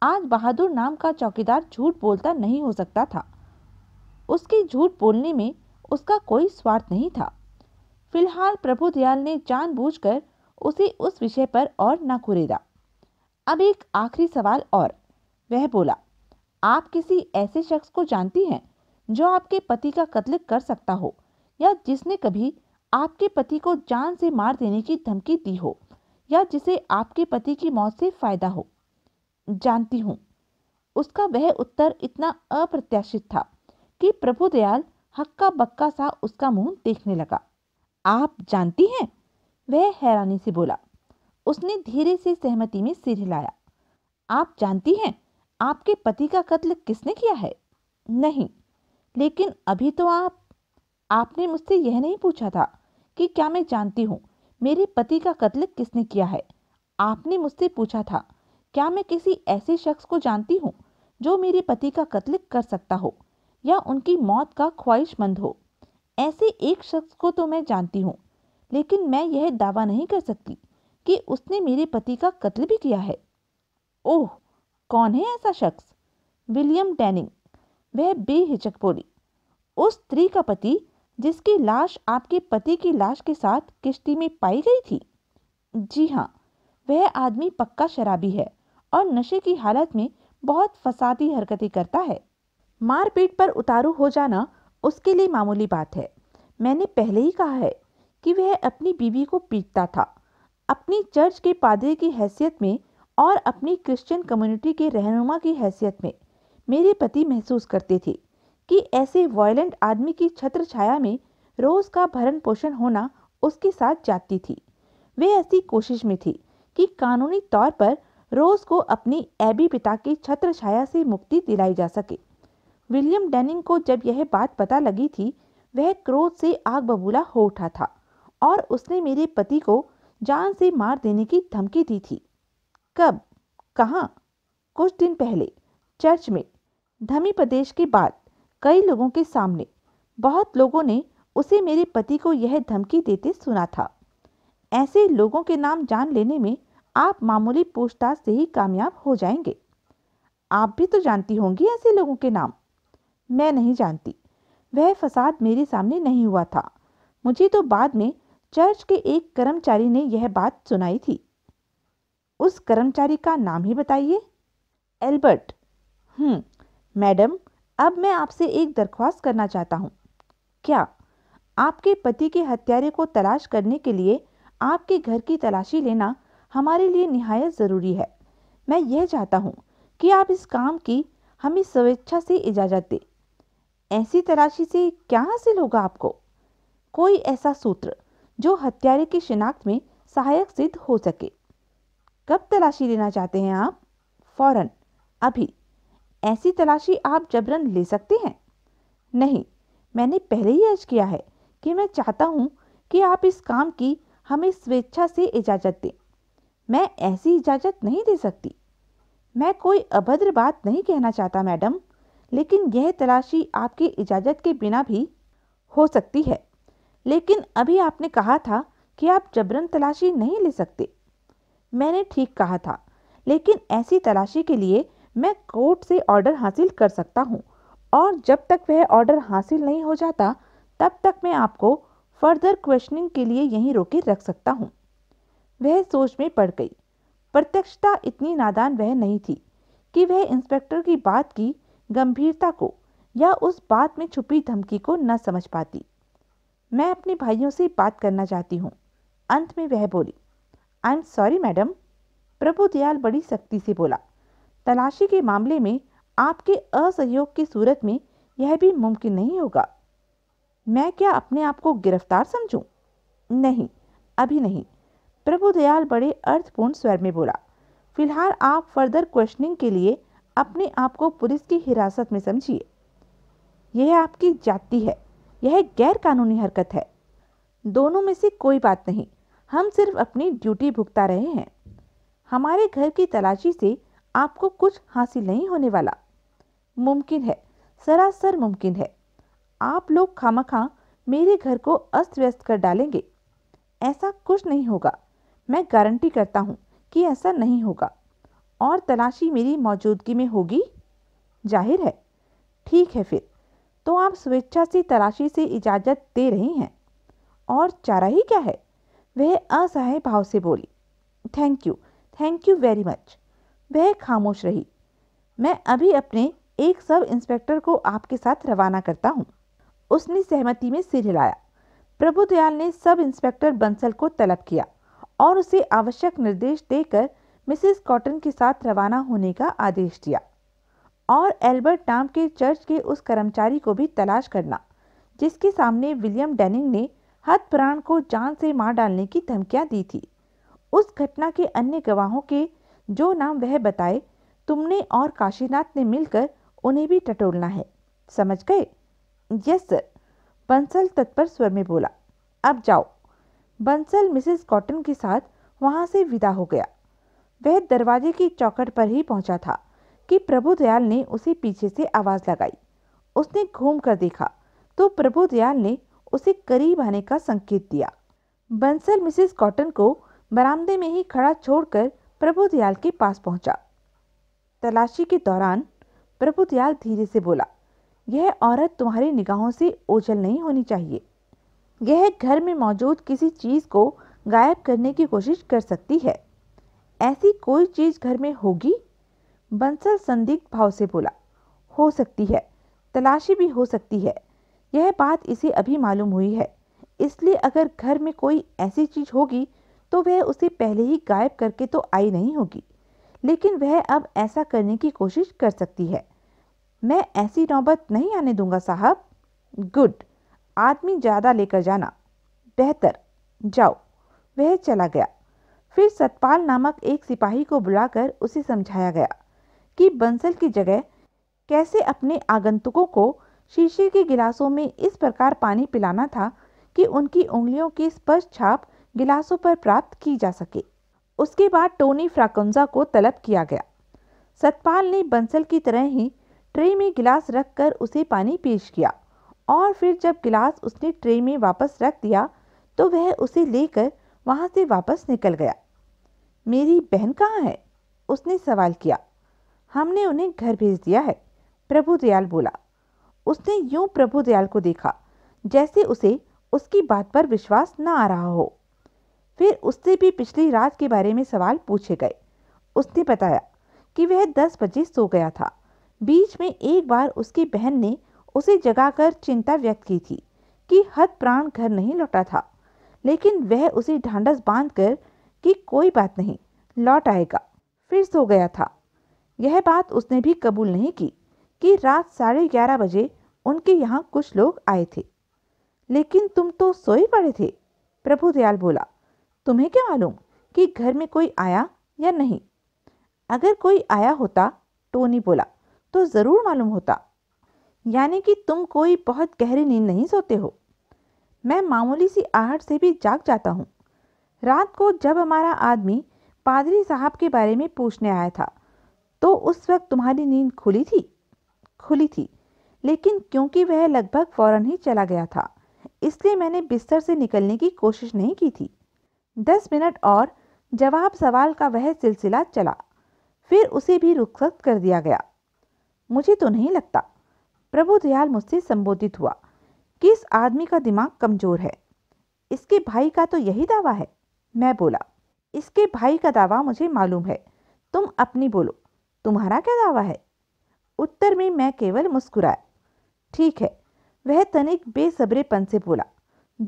आज बहादुर नाम का चौकीदार झूठ बोलता नहीं हो सकता था उसके झूठ बोलने में उसका कोई स्वार्थ नहीं था फिलहाल प्रभु दयाल ने जानबूझकर उसे उस विषय पर और न कुरेदा अब एक आखिरी सवाल और वह बोला आप किसी ऐसे शख्स को जानती हैं जो आपके पति का कत्ल कर सकता हो या जिसने कभी आपके पति को जान से मार देने की धमकी दी हो या जिसे आपके पति की मौत से फायदा हो जानती हूँ उसका वह उत्तर इतना अप्रत्याशित था कि प्रभु दयाल हक्का बक्का सा उसका मुंह देखने लगा आप जानती हैं वह हैरानी से बोला उसने धीरे से सहमति में सिर हिलाया आप जानती हैं आपके पति का कत्ल किसने किया है नहीं लेकिन अभी तो आप आपने मुझसे यह नहीं पूछा था कि क्या मैं जानती हूँ मेरे पति का कत्ल किसने किया है आपने मुझसे पूछा था क्या मैं किसी ऐसे शख्स को जानती हूँ जो मेरे पति का कत्ल कर सकता हो या उनकी मौत का ख्वाहिशमंद हो ऐसे एक शख्स को तो मैं जानती हूँ लेकिन मैं यह दावा नहीं कर सकती कि उसने मेरे पति का कत्ल भी किया है ओह कौन है ऐसा शख्स विलियम डैनिंग वह बेहिचक बोली उस स्त्री का पति जिसकी लाश आपके पति की लाश के साथ किश्ती में पाई गई थी जी हाँ वह आदमी पक्का शराबी है और नशे की हालत में बहुत फसादी हरकतें करता है मारपीट पर उतारू हो जाना उसके लिए मामूली बात है मैंने पहले ही कहा है कि वह अपनी बीवी को पीटता था अपनी चर्च के पादरी की हैसियत में और अपनी क्रिश्चियन कम्युनिटी के रहनुमा की हैसियत में मेरे पति महसूस करते थे कि ऐसे वायलेंट आदमी की छत्र छाया में रोज़ का भरण पोषण होना उसके साथ जाती थी वे ऐसी कोशिश में थी कि कानूनी तौर पर रोज़ को अपनी एबी पिता की छत्र छाया से मुक्ति दिलाई जा सके विलियम डेनिंग को जब यह बात पता लगी थी वह क्रोध से आग बबूला हो उठा था और उसने मेरे पति को जान से मार देने की धमकी दी थी कब कहाँ कुछ दिन पहले चर्च में धमी प्रदेश के बाद कई लोगों के सामने बहुत लोगों ने उसे मेरे पति को यह धमकी देते सुना था ऐसे लोगों के नाम जान लेने में आप मामूली पूछताछ से ही कामयाब हो जाएंगे आप भी तो जानती होंगी ऐसे लोगों के नाम मैं नहीं जानती वह फसाद मेरे सामने नहीं हुआ था मुझे तो बाद में चर्च के एक कर्मचारी ने यह बात सुनाई थी उस कर्मचारी का नाम ही बताइए एल्बर्ट हम्म मैडम अब मैं आपसे एक दरख्वास्त करना चाहता हूँ क्या आपके पति के हत्यारे को तलाश करने के लिए आपके घर की तलाशी लेना हमारे लिए नहायत ज़रूरी है मैं यह चाहता हूँ कि आप इस काम की हमें स्वेच्छा से इजाज़त दें ऐसी तलाशी से क्या हासिल होगा आपको कोई ऐसा सूत्र जो हत्यारे की शिनाख्त में सहायक सिद्ध हो सके कब तलाशी लेना चाहते हैं आप फौरन अभी ऐसी तलाशी आप जबरन ले सकते हैं नहीं मैंने पहले ही अर्ज किया है कि मैं चाहता हूँ कि आप इस काम की हमें स्वेच्छा से इजाज़त दें मैं ऐसी इजाज़त नहीं दे सकती मैं कोई अभद्र बात नहीं कहना चाहता मैडम लेकिन यह तलाशी आपकी इजाज़त के बिना भी हो सकती है लेकिन अभी आपने कहा था कि आप जबरन तलाशी नहीं ले सकते मैंने ठीक कहा था लेकिन ऐसी तलाशी के लिए मैं कोर्ट से ऑर्डर हासिल कर सकता हूँ और जब तक वह ऑर्डर हासिल नहीं हो जाता तब तक मैं आपको फर्दर क्वेश्चनिंग के लिए यहीं रोके रख सकता हूँ वह सोच में पड़ गई प्रत्यक्षता इतनी नादान वह नहीं थी कि वह इंस्पेक्टर की बात की गंभीरता को या उस बात में छुपी धमकी को न समझ पाती मैं अपने भाइयों से बात करना चाहती हूँ अंत में वह बोली I am sorry madam Prabhu Dayal बड़ी सख्ती से बोला तलाशी के मामले में आपके असहयोग की सूरत में यह भी मुमकिन नहीं होगा मैं क्या अपने आप को गिरफ्तार समझूं? नहीं अभी नहीं प्रभु दयाल बड़े अर्थपूर्ण स्वर में बोला फिलहाल आप फर्दर क्वेश्चनिंग के लिए अपने आप को पुलिस की हिरासत में समझिए यह आपकी जाति है यह एक गैरकानूनी हरकत है दोनों में से कोई बात नहीं हम सिर्फ अपनी ड्यूटी भुगता रहे हैं हमारे घर की तलाशी से आपको कुछ हासिल नहीं होने वाला मुमकिन है सरासर मुमकिन है आप लोग खामखा मेरे घर को अस्त व्यस्त कर डालेंगे ऐसा कुछ नहीं होगा मैं गारंटी करता हूँ कि ऐसा नहीं होगा और तलाशी मेरी मौजूदगी में होगी जाहिर है ठीक है फिर तो आप स्वेच्छा से तलाशी से इजाज़त दे रही हैं और चारा ही क्या है वह असहाय भाव से बोली thank you thank you very much वह खामोश रही मैं अभी अपने एक सब इंस्पेक्टर को आपके साथ रवाना करता हूँ उसने सहमति में सिर हिलाया प्रभु दयाल ने सब इंस्पेक्टर बंसल को तलब किया और उसे आवश्यक निर्देश देकर मिसेस कॉटन के साथ रवाना होने का आदेश दिया और एल्बर्ट नाम के चर्च के उस कर्मचारी को भी तलाश करना जिसके सामने विलियम डेनिंग ने हथप्राण को जान से मार डालने की धमकियां दी थी उस घटना के अन्य गवाहों के जो नाम वह बताए तुमने और काशीनाथ ने मिलकर उन्हें भी टटोलना है समझ गए यस सर बंसल तत्पर स्वर में बोला अब जाओ बंसल मिसेस कॉटन के साथ वहां से विदा हो गया वह दरवाजे की चौकट पर ही पहुंचा था कि प्रभु दयाल ने उसे पीछे से आवाज़ लगाई उसने घूम कर देखा तो प्रभु दयाल ने उसे करीब आने का संकेत दिया बंसल मिसेस कॉटन को बरामदे में ही खड़ा छोड़कर प्रभु दयाल के पास पहुंचा। तलाशी के दौरान प्रभु दयाल धीरे से बोला यह औरत तुम्हारी निगाहों से ओझल नहीं होनी चाहिए यह घर में मौजूद किसी चीज़ को गायब करने की कोशिश कर सकती है ऐसी कोई चीज़ घर में होगी बंसल संदिग्ध भाव से बोला हो सकती है तलाशी भी हो सकती है यह बात इसे अभी मालूम हुई है इसलिए अगर घर में कोई ऐसी चीज होगी तो वह उसे पहले ही गायब करके तो आई नहीं होगी लेकिन वह अब ऐसा करने की कोशिश कर सकती है मैं ऐसी नौबत नहीं आने दूंगा साहब गुड आदमी ज़्यादा लेकर जाना बेहतर जाओ वह चला गया फिर सतपाल नामक एक सिपाही को बुलाकर उसे समझाया गया कि बंसल की जगह कैसे अपने आगंतुकों को शीशे के गिलासों में इस प्रकार पानी पिलाना था कि उनकी उंगलियों की स्पष्ट छाप गिलासों पर प्राप्त की जा सके उसके बाद टोनी फ्राकुंजा को तलब किया गया सतपाल ने बंसल की तरह ही ट्रे में गिलास रख कर उसे पानी पेश किया और फिर जब गिलास उसने ट्रे में वापस रख दिया तो वह उसे लेकर वहाँ से वापस निकल गया मेरी बहन कहाँ है उसने सवाल किया हमने उन्हें घर भेज दिया है प्रभु दयाल बोला उसने यूं प्रभु दयाल को देखा जैसे उसे उसकी बात पर विश्वास न आ रहा हो फिर उससे भी पिछली रात के बारे में सवाल पूछे गए उसने बताया कि वह दस बजे सो गया था बीच में एक बार उसकी बहन ने उसे जगाकर चिंता व्यक्त की थी कि हद प्राण घर नहीं लौटा था लेकिन वह उसे ढांढस बांध कर कि कोई बात नहीं लौट आएगा फिर सो गया था यह बात उसने भी कबूल नहीं की कि रात साढ़े ग्यारह बजे उनके यहाँ कुछ लोग आए थे लेकिन तुम तो सोए पड़े थे प्रभु दयाल बोला तुम्हें क्या मालूम कि घर में कोई आया या नहीं अगर कोई आया होता टोनी बोला तो ज़रूर मालूम होता यानी कि तुम कोई बहुत गहरी नींद नहीं सोते हो मैं मामूली सी आहट से भी जाग जाता हूँ रात को जब हमारा आदमी पादरी साहब के बारे में पूछने आया था तो उस वक्त तुम्हारी नींद खुली थी खुली थी लेकिन क्योंकि वह लगभग फौरन ही चला गया था इसलिए मैंने बिस्तर से निकलने की कोशिश नहीं की थी दस मिनट और जवाब सवाल का वह सिलसिला चला फिर उसे भी रुखसत कर दिया गया मुझे तो नहीं लगता प्रभु दयाल मुझसे संबोधित हुआ किस आदमी का दिमाग कमजोर है इसके भाई का तो यही दावा है मैं बोला इसके भाई का दावा मुझे मालूम है तुम अपनी बोलो तुम्हारा क्या दावा है उत्तर में मैं केवल मुस्कुराया ठीक है वह तनिक बेसब्रेपन से बोला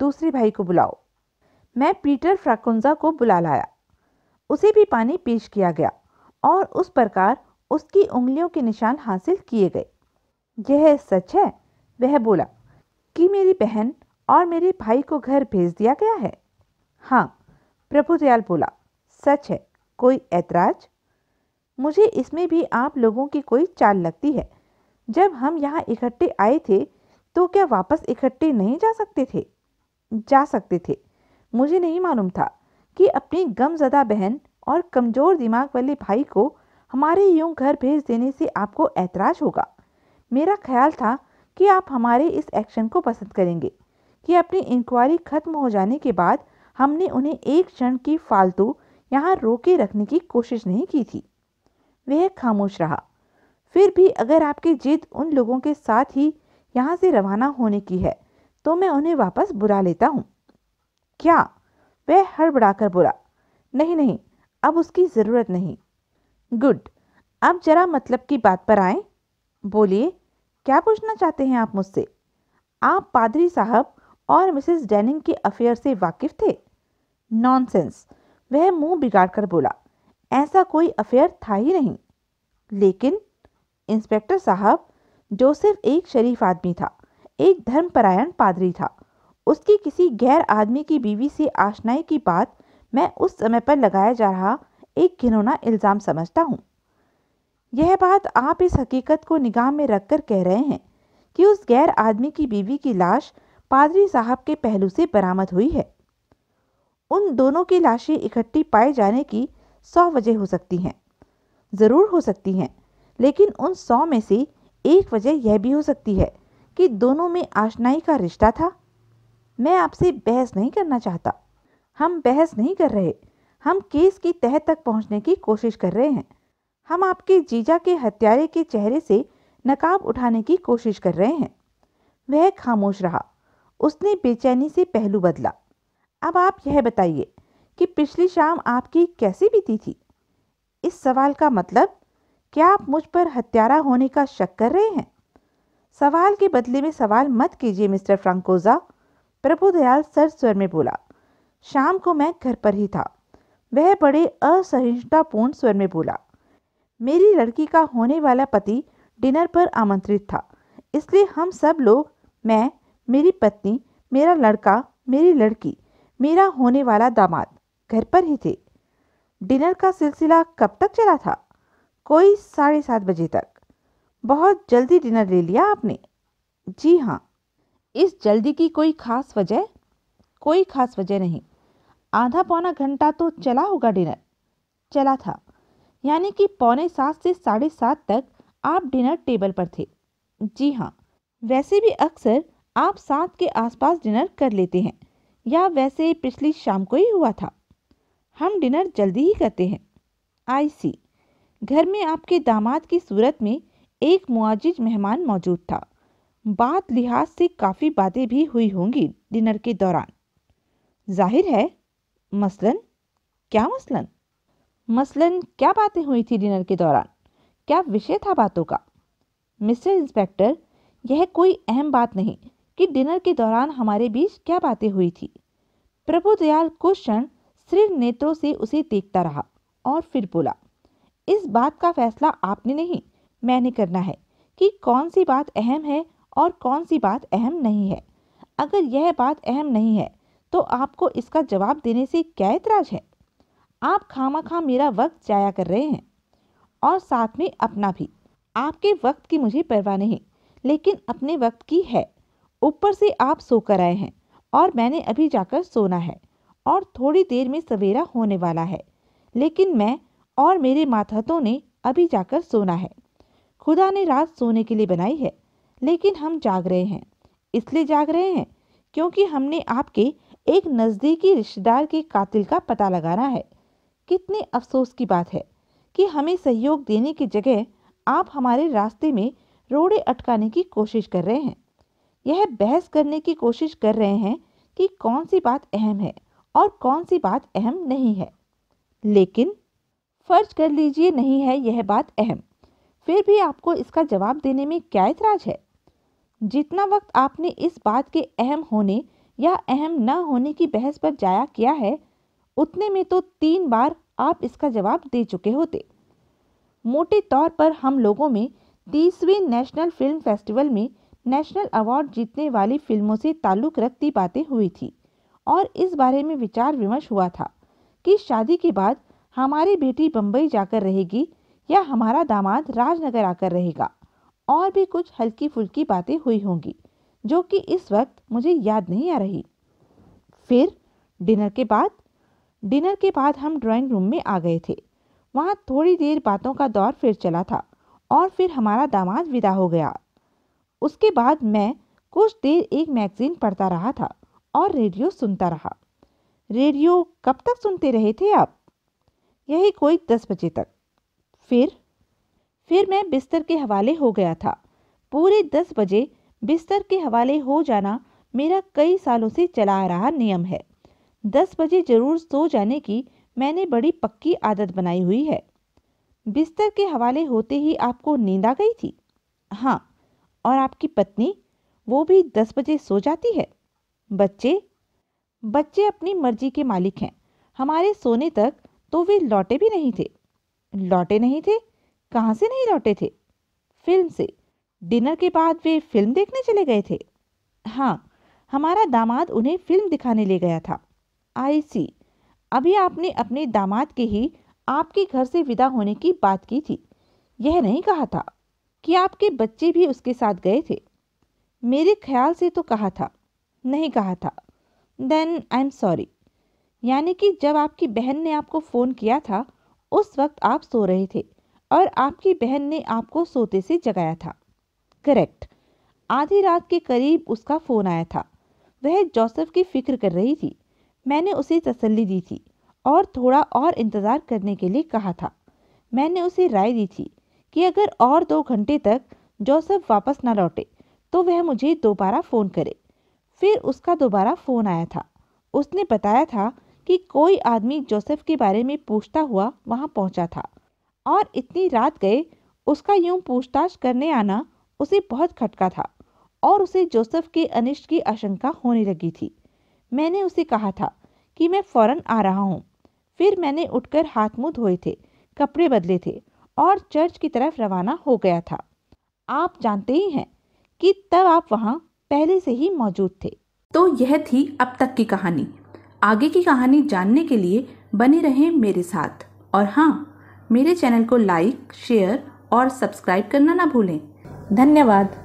दूसरे भाई को बुलाओ मैं पीटर फ्राकुंजा को बुला लाया उसे भी पानी पेश किया गया और उस प्रकार उसकी उंगलियों के निशान हासिल किए गए यह सच है वह बोला कि मेरी बहन और मेरे भाई को घर भेज दिया गया है हाँ प्रभु दयाल बोला सच है कोई ऐतराज मुझे इसमें भी आप लोगों की कोई चाल लगती है जब हम यहाँ इकट्ठे आए थे तो क्या वापस इकट्ठे नहीं जा सकते थे जा सकते थे मुझे नहीं मालूम था कि अपनी गमजदा बहन और कमज़ोर दिमाग वाले भाई को हमारे यूं घर भेज देने से आपको ऐतराज होगा मेरा ख्याल था कि आप हमारे इस एक्शन को पसंद करेंगे कि अपनी इंक्वायरी खत्म हो जाने के बाद हमने उन्हें एक क्षण की फालतू यहाँ रोके रखने की कोशिश नहीं की थी वह खामोश रहा फिर भी अगर आपकी जिद उन लोगों के साथ ही यहाँ से रवाना होने की है तो मैं उन्हें वापस बुला लेता हूँ क्या वह हड़बड़ाकर बोला नहीं नहीं अब उसकी ज़रूरत नहीं गुड अब जरा मतलब की बात पर आए बोलिए क्या पूछना चाहते हैं आप मुझसे आप पादरी साहब और मिसेस डैनिंग के अफेयर से वाकिफ थे नॉनसेंस वह मुंह बिगाड़ कर बोला ऐसा कोई अफेयर था ही नहीं लेकिन इंस्पेक्टर साहब जो सिर्फ एक शरीफ आदमी था एक धर्मपरायण पादरी था उसकी किसी गैर आदमी की बीवी से आशनाई की बात मैं उस समय पर लगाया जा रहा एक घिनौना इल्ज़ाम समझता हूँ यह बात आप इस हकीकत को निगाह में रख कर कह रहे हैं कि उस गैर आदमी की बीवी की लाश पादरी साहब के पहलू से बरामद हुई है उन दोनों की लाशें इकट्ठी पाए जाने की सौ वजह हो सकती हैं ज़रूर हो सकती हैं लेकिन उन सौ में से एक वजह यह भी हो सकती है कि दोनों में आशनाई का रिश्ता था मैं आपसे बहस नहीं करना चाहता हम बहस नहीं कर रहे हम केस की तह तक पहुंचने की कोशिश कर रहे हैं हम आपके जीजा के हत्यारे के चेहरे से नकाब उठाने की कोशिश कर रहे हैं वह खामोश रहा उसने बेचैनी से पहलू बदला अब आप यह बताइए कि पिछली शाम आपकी कैसी बीती थी इस सवाल का मतलब क्या आप मुझ पर हत्यारा होने का शक कर रहे हैं सवाल के बदले में सवाल मत कीजिए मिस्टर फ्रांकोजा प्रभु दयाल सर स्वर में बोला शाम को मैं घर पर ही था वह बड़े असहिष्णुतापूर्ण स्वर में बोला मेरी लड़की का होने वाला पति डिनर पर आमंत्रित था इसलिए हम सब लोग मैं मेरी पत्नी मेरा लड़का मेरी लड़की मेरा होने वाला दामाद घर पर ही थे डिनर का सिलसिला कब तक चला था कोई साढ़े सात बजे तक बहुत जल्दी डिनर ले लिया आपने जी हाँ इस जल्दी की कोई खास वजह कोई खास वजह नहीं आधा पौना घंटा तो चला होगा डिनर चला था यानी कि पौने सात से साढ़े सात तक आप डिनर टेबल पर थे जी हाँ वैसे भी अक्सर आप सात के आसपास डिनर कर लेते हैं या वैसे पिछली शाम को ही हुआ था हम डिनर जल्दी ही करते हैं आई सी घर में आपके दामाद की सूरत में एक मुआजिज मेहमान मौजूद था बात लिहाज से काफ़ी बातें भी हुई होंगी डिनर के दौरान जाहिर है मसलन क्या मसलन मसलन क्या बातें हुई थी डिनर के दौरान क्या विषय था बातों का मिस्टर इंस्पेक्टर यह कोई अहम बात नहीं कि डिनर के दौरान हमारे बीच क्या बातें हुई थी प्रभु दयाल कुछ क्षण सिर नेत्रों से उसे देखता रहा और फिर बोला इस बात का फैसला आपने नहीं मैंने करना है कि कौन सी बात अहम है और कौन सी बात अहम नहीं है अगर यह बात अहम नहीं है तो आपको इसका जवाब देने से क्या इतराज है आप खामा खा मेरा वक्त जाया कर रहे हैं और साथ में अपना भी आपके वक्त की मुझे परवाह नहीं लेकिन अपने वक्त की है ऊपर से आप सोकर आए हैं और मैंने अभी जाकर सोना है और थोड़ी देर में सवेरा होने वाला है लेकिन मैं और मेरे मातहतों ने अभी जाकर सोना है खुदा ने रात सोने के लिए बनाई है लेकिन हम जाग रहे हैं इसलिए जाग रहे हैं क्योंकि हमने आपके एक नज़दीकी रिश्तेदार के कातिल का पता लगाना है कितने अफसोस की बात है कि हमें सहयोग देने की जगह आप हमारे रास्ते में रोड़े अटकाने की कोशिश कर रहे हैं यह बहस करने की कोशिश कर रहे हैं कि कौन सी बात अहम है और कौन सी बात अहम नहीं है लेकिन फर्ज कर लीजिए नहीं है यह बात अहम फिर भी आपको इसका जवाब देने में क्या इतराज है जितना वक्त आपने इस बात के अहम होने या अहम न होने की बहस पर जाया किया है उतने में तो तीन बार आप इसका जवाब दे चुके होते मोटे तौर पर हम लोगों में तीसवें नेशनल फिल्म फेस्टिवल में नेशनल अवार्ड जीतने वाली फिल्मों से ताल्लुक़ रखती बातें हुई थी और इस बारे में विचार विमर्श हुआ था कि शादी के बाद हमारी बेटी बम्बई जाकर रहेगी या हमारा दामाद राजनगर आकर रहेगा और भी कुछ हल्की फुल्की बातें हुई होंगी जो कि इस वक्त मुझे याद नहीं आ रही फिर डिनर के बाद डिनर के बाद हम ड्राइंग रूम में आ गए थे वहाँ थोड़ी देर बातों का दौर फिर चला था और फिर हमारा दामाद विदा हो गया उसके बाद मैं कुछ देर एक मैगज़ीन पढ़ता रहा था और रेडियो सुनता रहा रेडियो कब तक सुनते रहे थे आप यही कोई दस बजे तक फिर फिर मैं बिस्तर के हवाले हो गया था पूरे दस बजे बिस्तर के हवाले हो जाना मेरा कई सालों से चला आ रहा नियम है दस बजे जरूर सो जाने की मैंने बड़ी पक्की आदत बनाई हुई है बिस्तर के हवाले होते ही आपको नींद आ गई थी हाँ और आपकी पत्नी वो भी दस बजे सो जाती है बच्चे बच्चे अपनी मर्जी के मालिक हैं हमारे सोने तक तो वे लौटे भी नहीं थे लौटे नहीं थे कहाँ से नहीं लौटे थे फिल्म से डिनर के बाद वे फिल्म देखने चले गए थे हाँ हमारा दामाद उन्हें फिल्म दिखाने ले गया था आई सी अभी आपने अपने दामाद के ही आपके घर से विदा होने की बात की थी यह नहीं कहा था कि आपके बच्चे भी उसके साथ गए थे मेरे ख्याल से तो कहा था नहीं कहा था देन आई एम सॉरी यानी कि जब आपकी बहन ने आपको फ़ोन किया था उस वक्त आप सो रहे थे और आपकी बहन ने आपको सोते से जगाया था करेक्ट आधी रात के करीब उसका फ़ोन आया था वह जोसेफ की फ़िक्र कर रही थी मैंने उसे तसल्ली दी थी और थोड़ा और इंतज़ार करने के लिए कहा था मैंने उसे राय दी थी कि अगर और दो घंटे तक जोसेफ वापस ना लौटे तो वह मुझे दोबारा फ़ोन करे फिर उसका दोबारा फ़ोन आया था उसने बताया था कि कोई आदमी जोसेफ के बारे में पूछता हुआ वहाँ पहुँचा था और इतनी रात गए उसका यूं पूछताछ करने आना उसे बहुत खटका था और उसे जोसेफ के अनिष्ट की आशंका होने लगी थी मैंने उसे कहा था कि मैं फ़ौरन आ रहा हूँ फिर मैंने उठकर हाथ मुँह धोए थे कपड़े बदले थे और चर्च की तरफ रवाना हो गया था आप जानते ही हैं कि तब आप वहाँ पहले से ही मौजूद थे तो यह थी अब तक की कहानी आगे की कहानी जानने के लिए बने रहें मेरे साथ और हाँ मेरे चैनल को लाइक शेयर और सब्सक्राइब करना ना भूलें धन्यवाद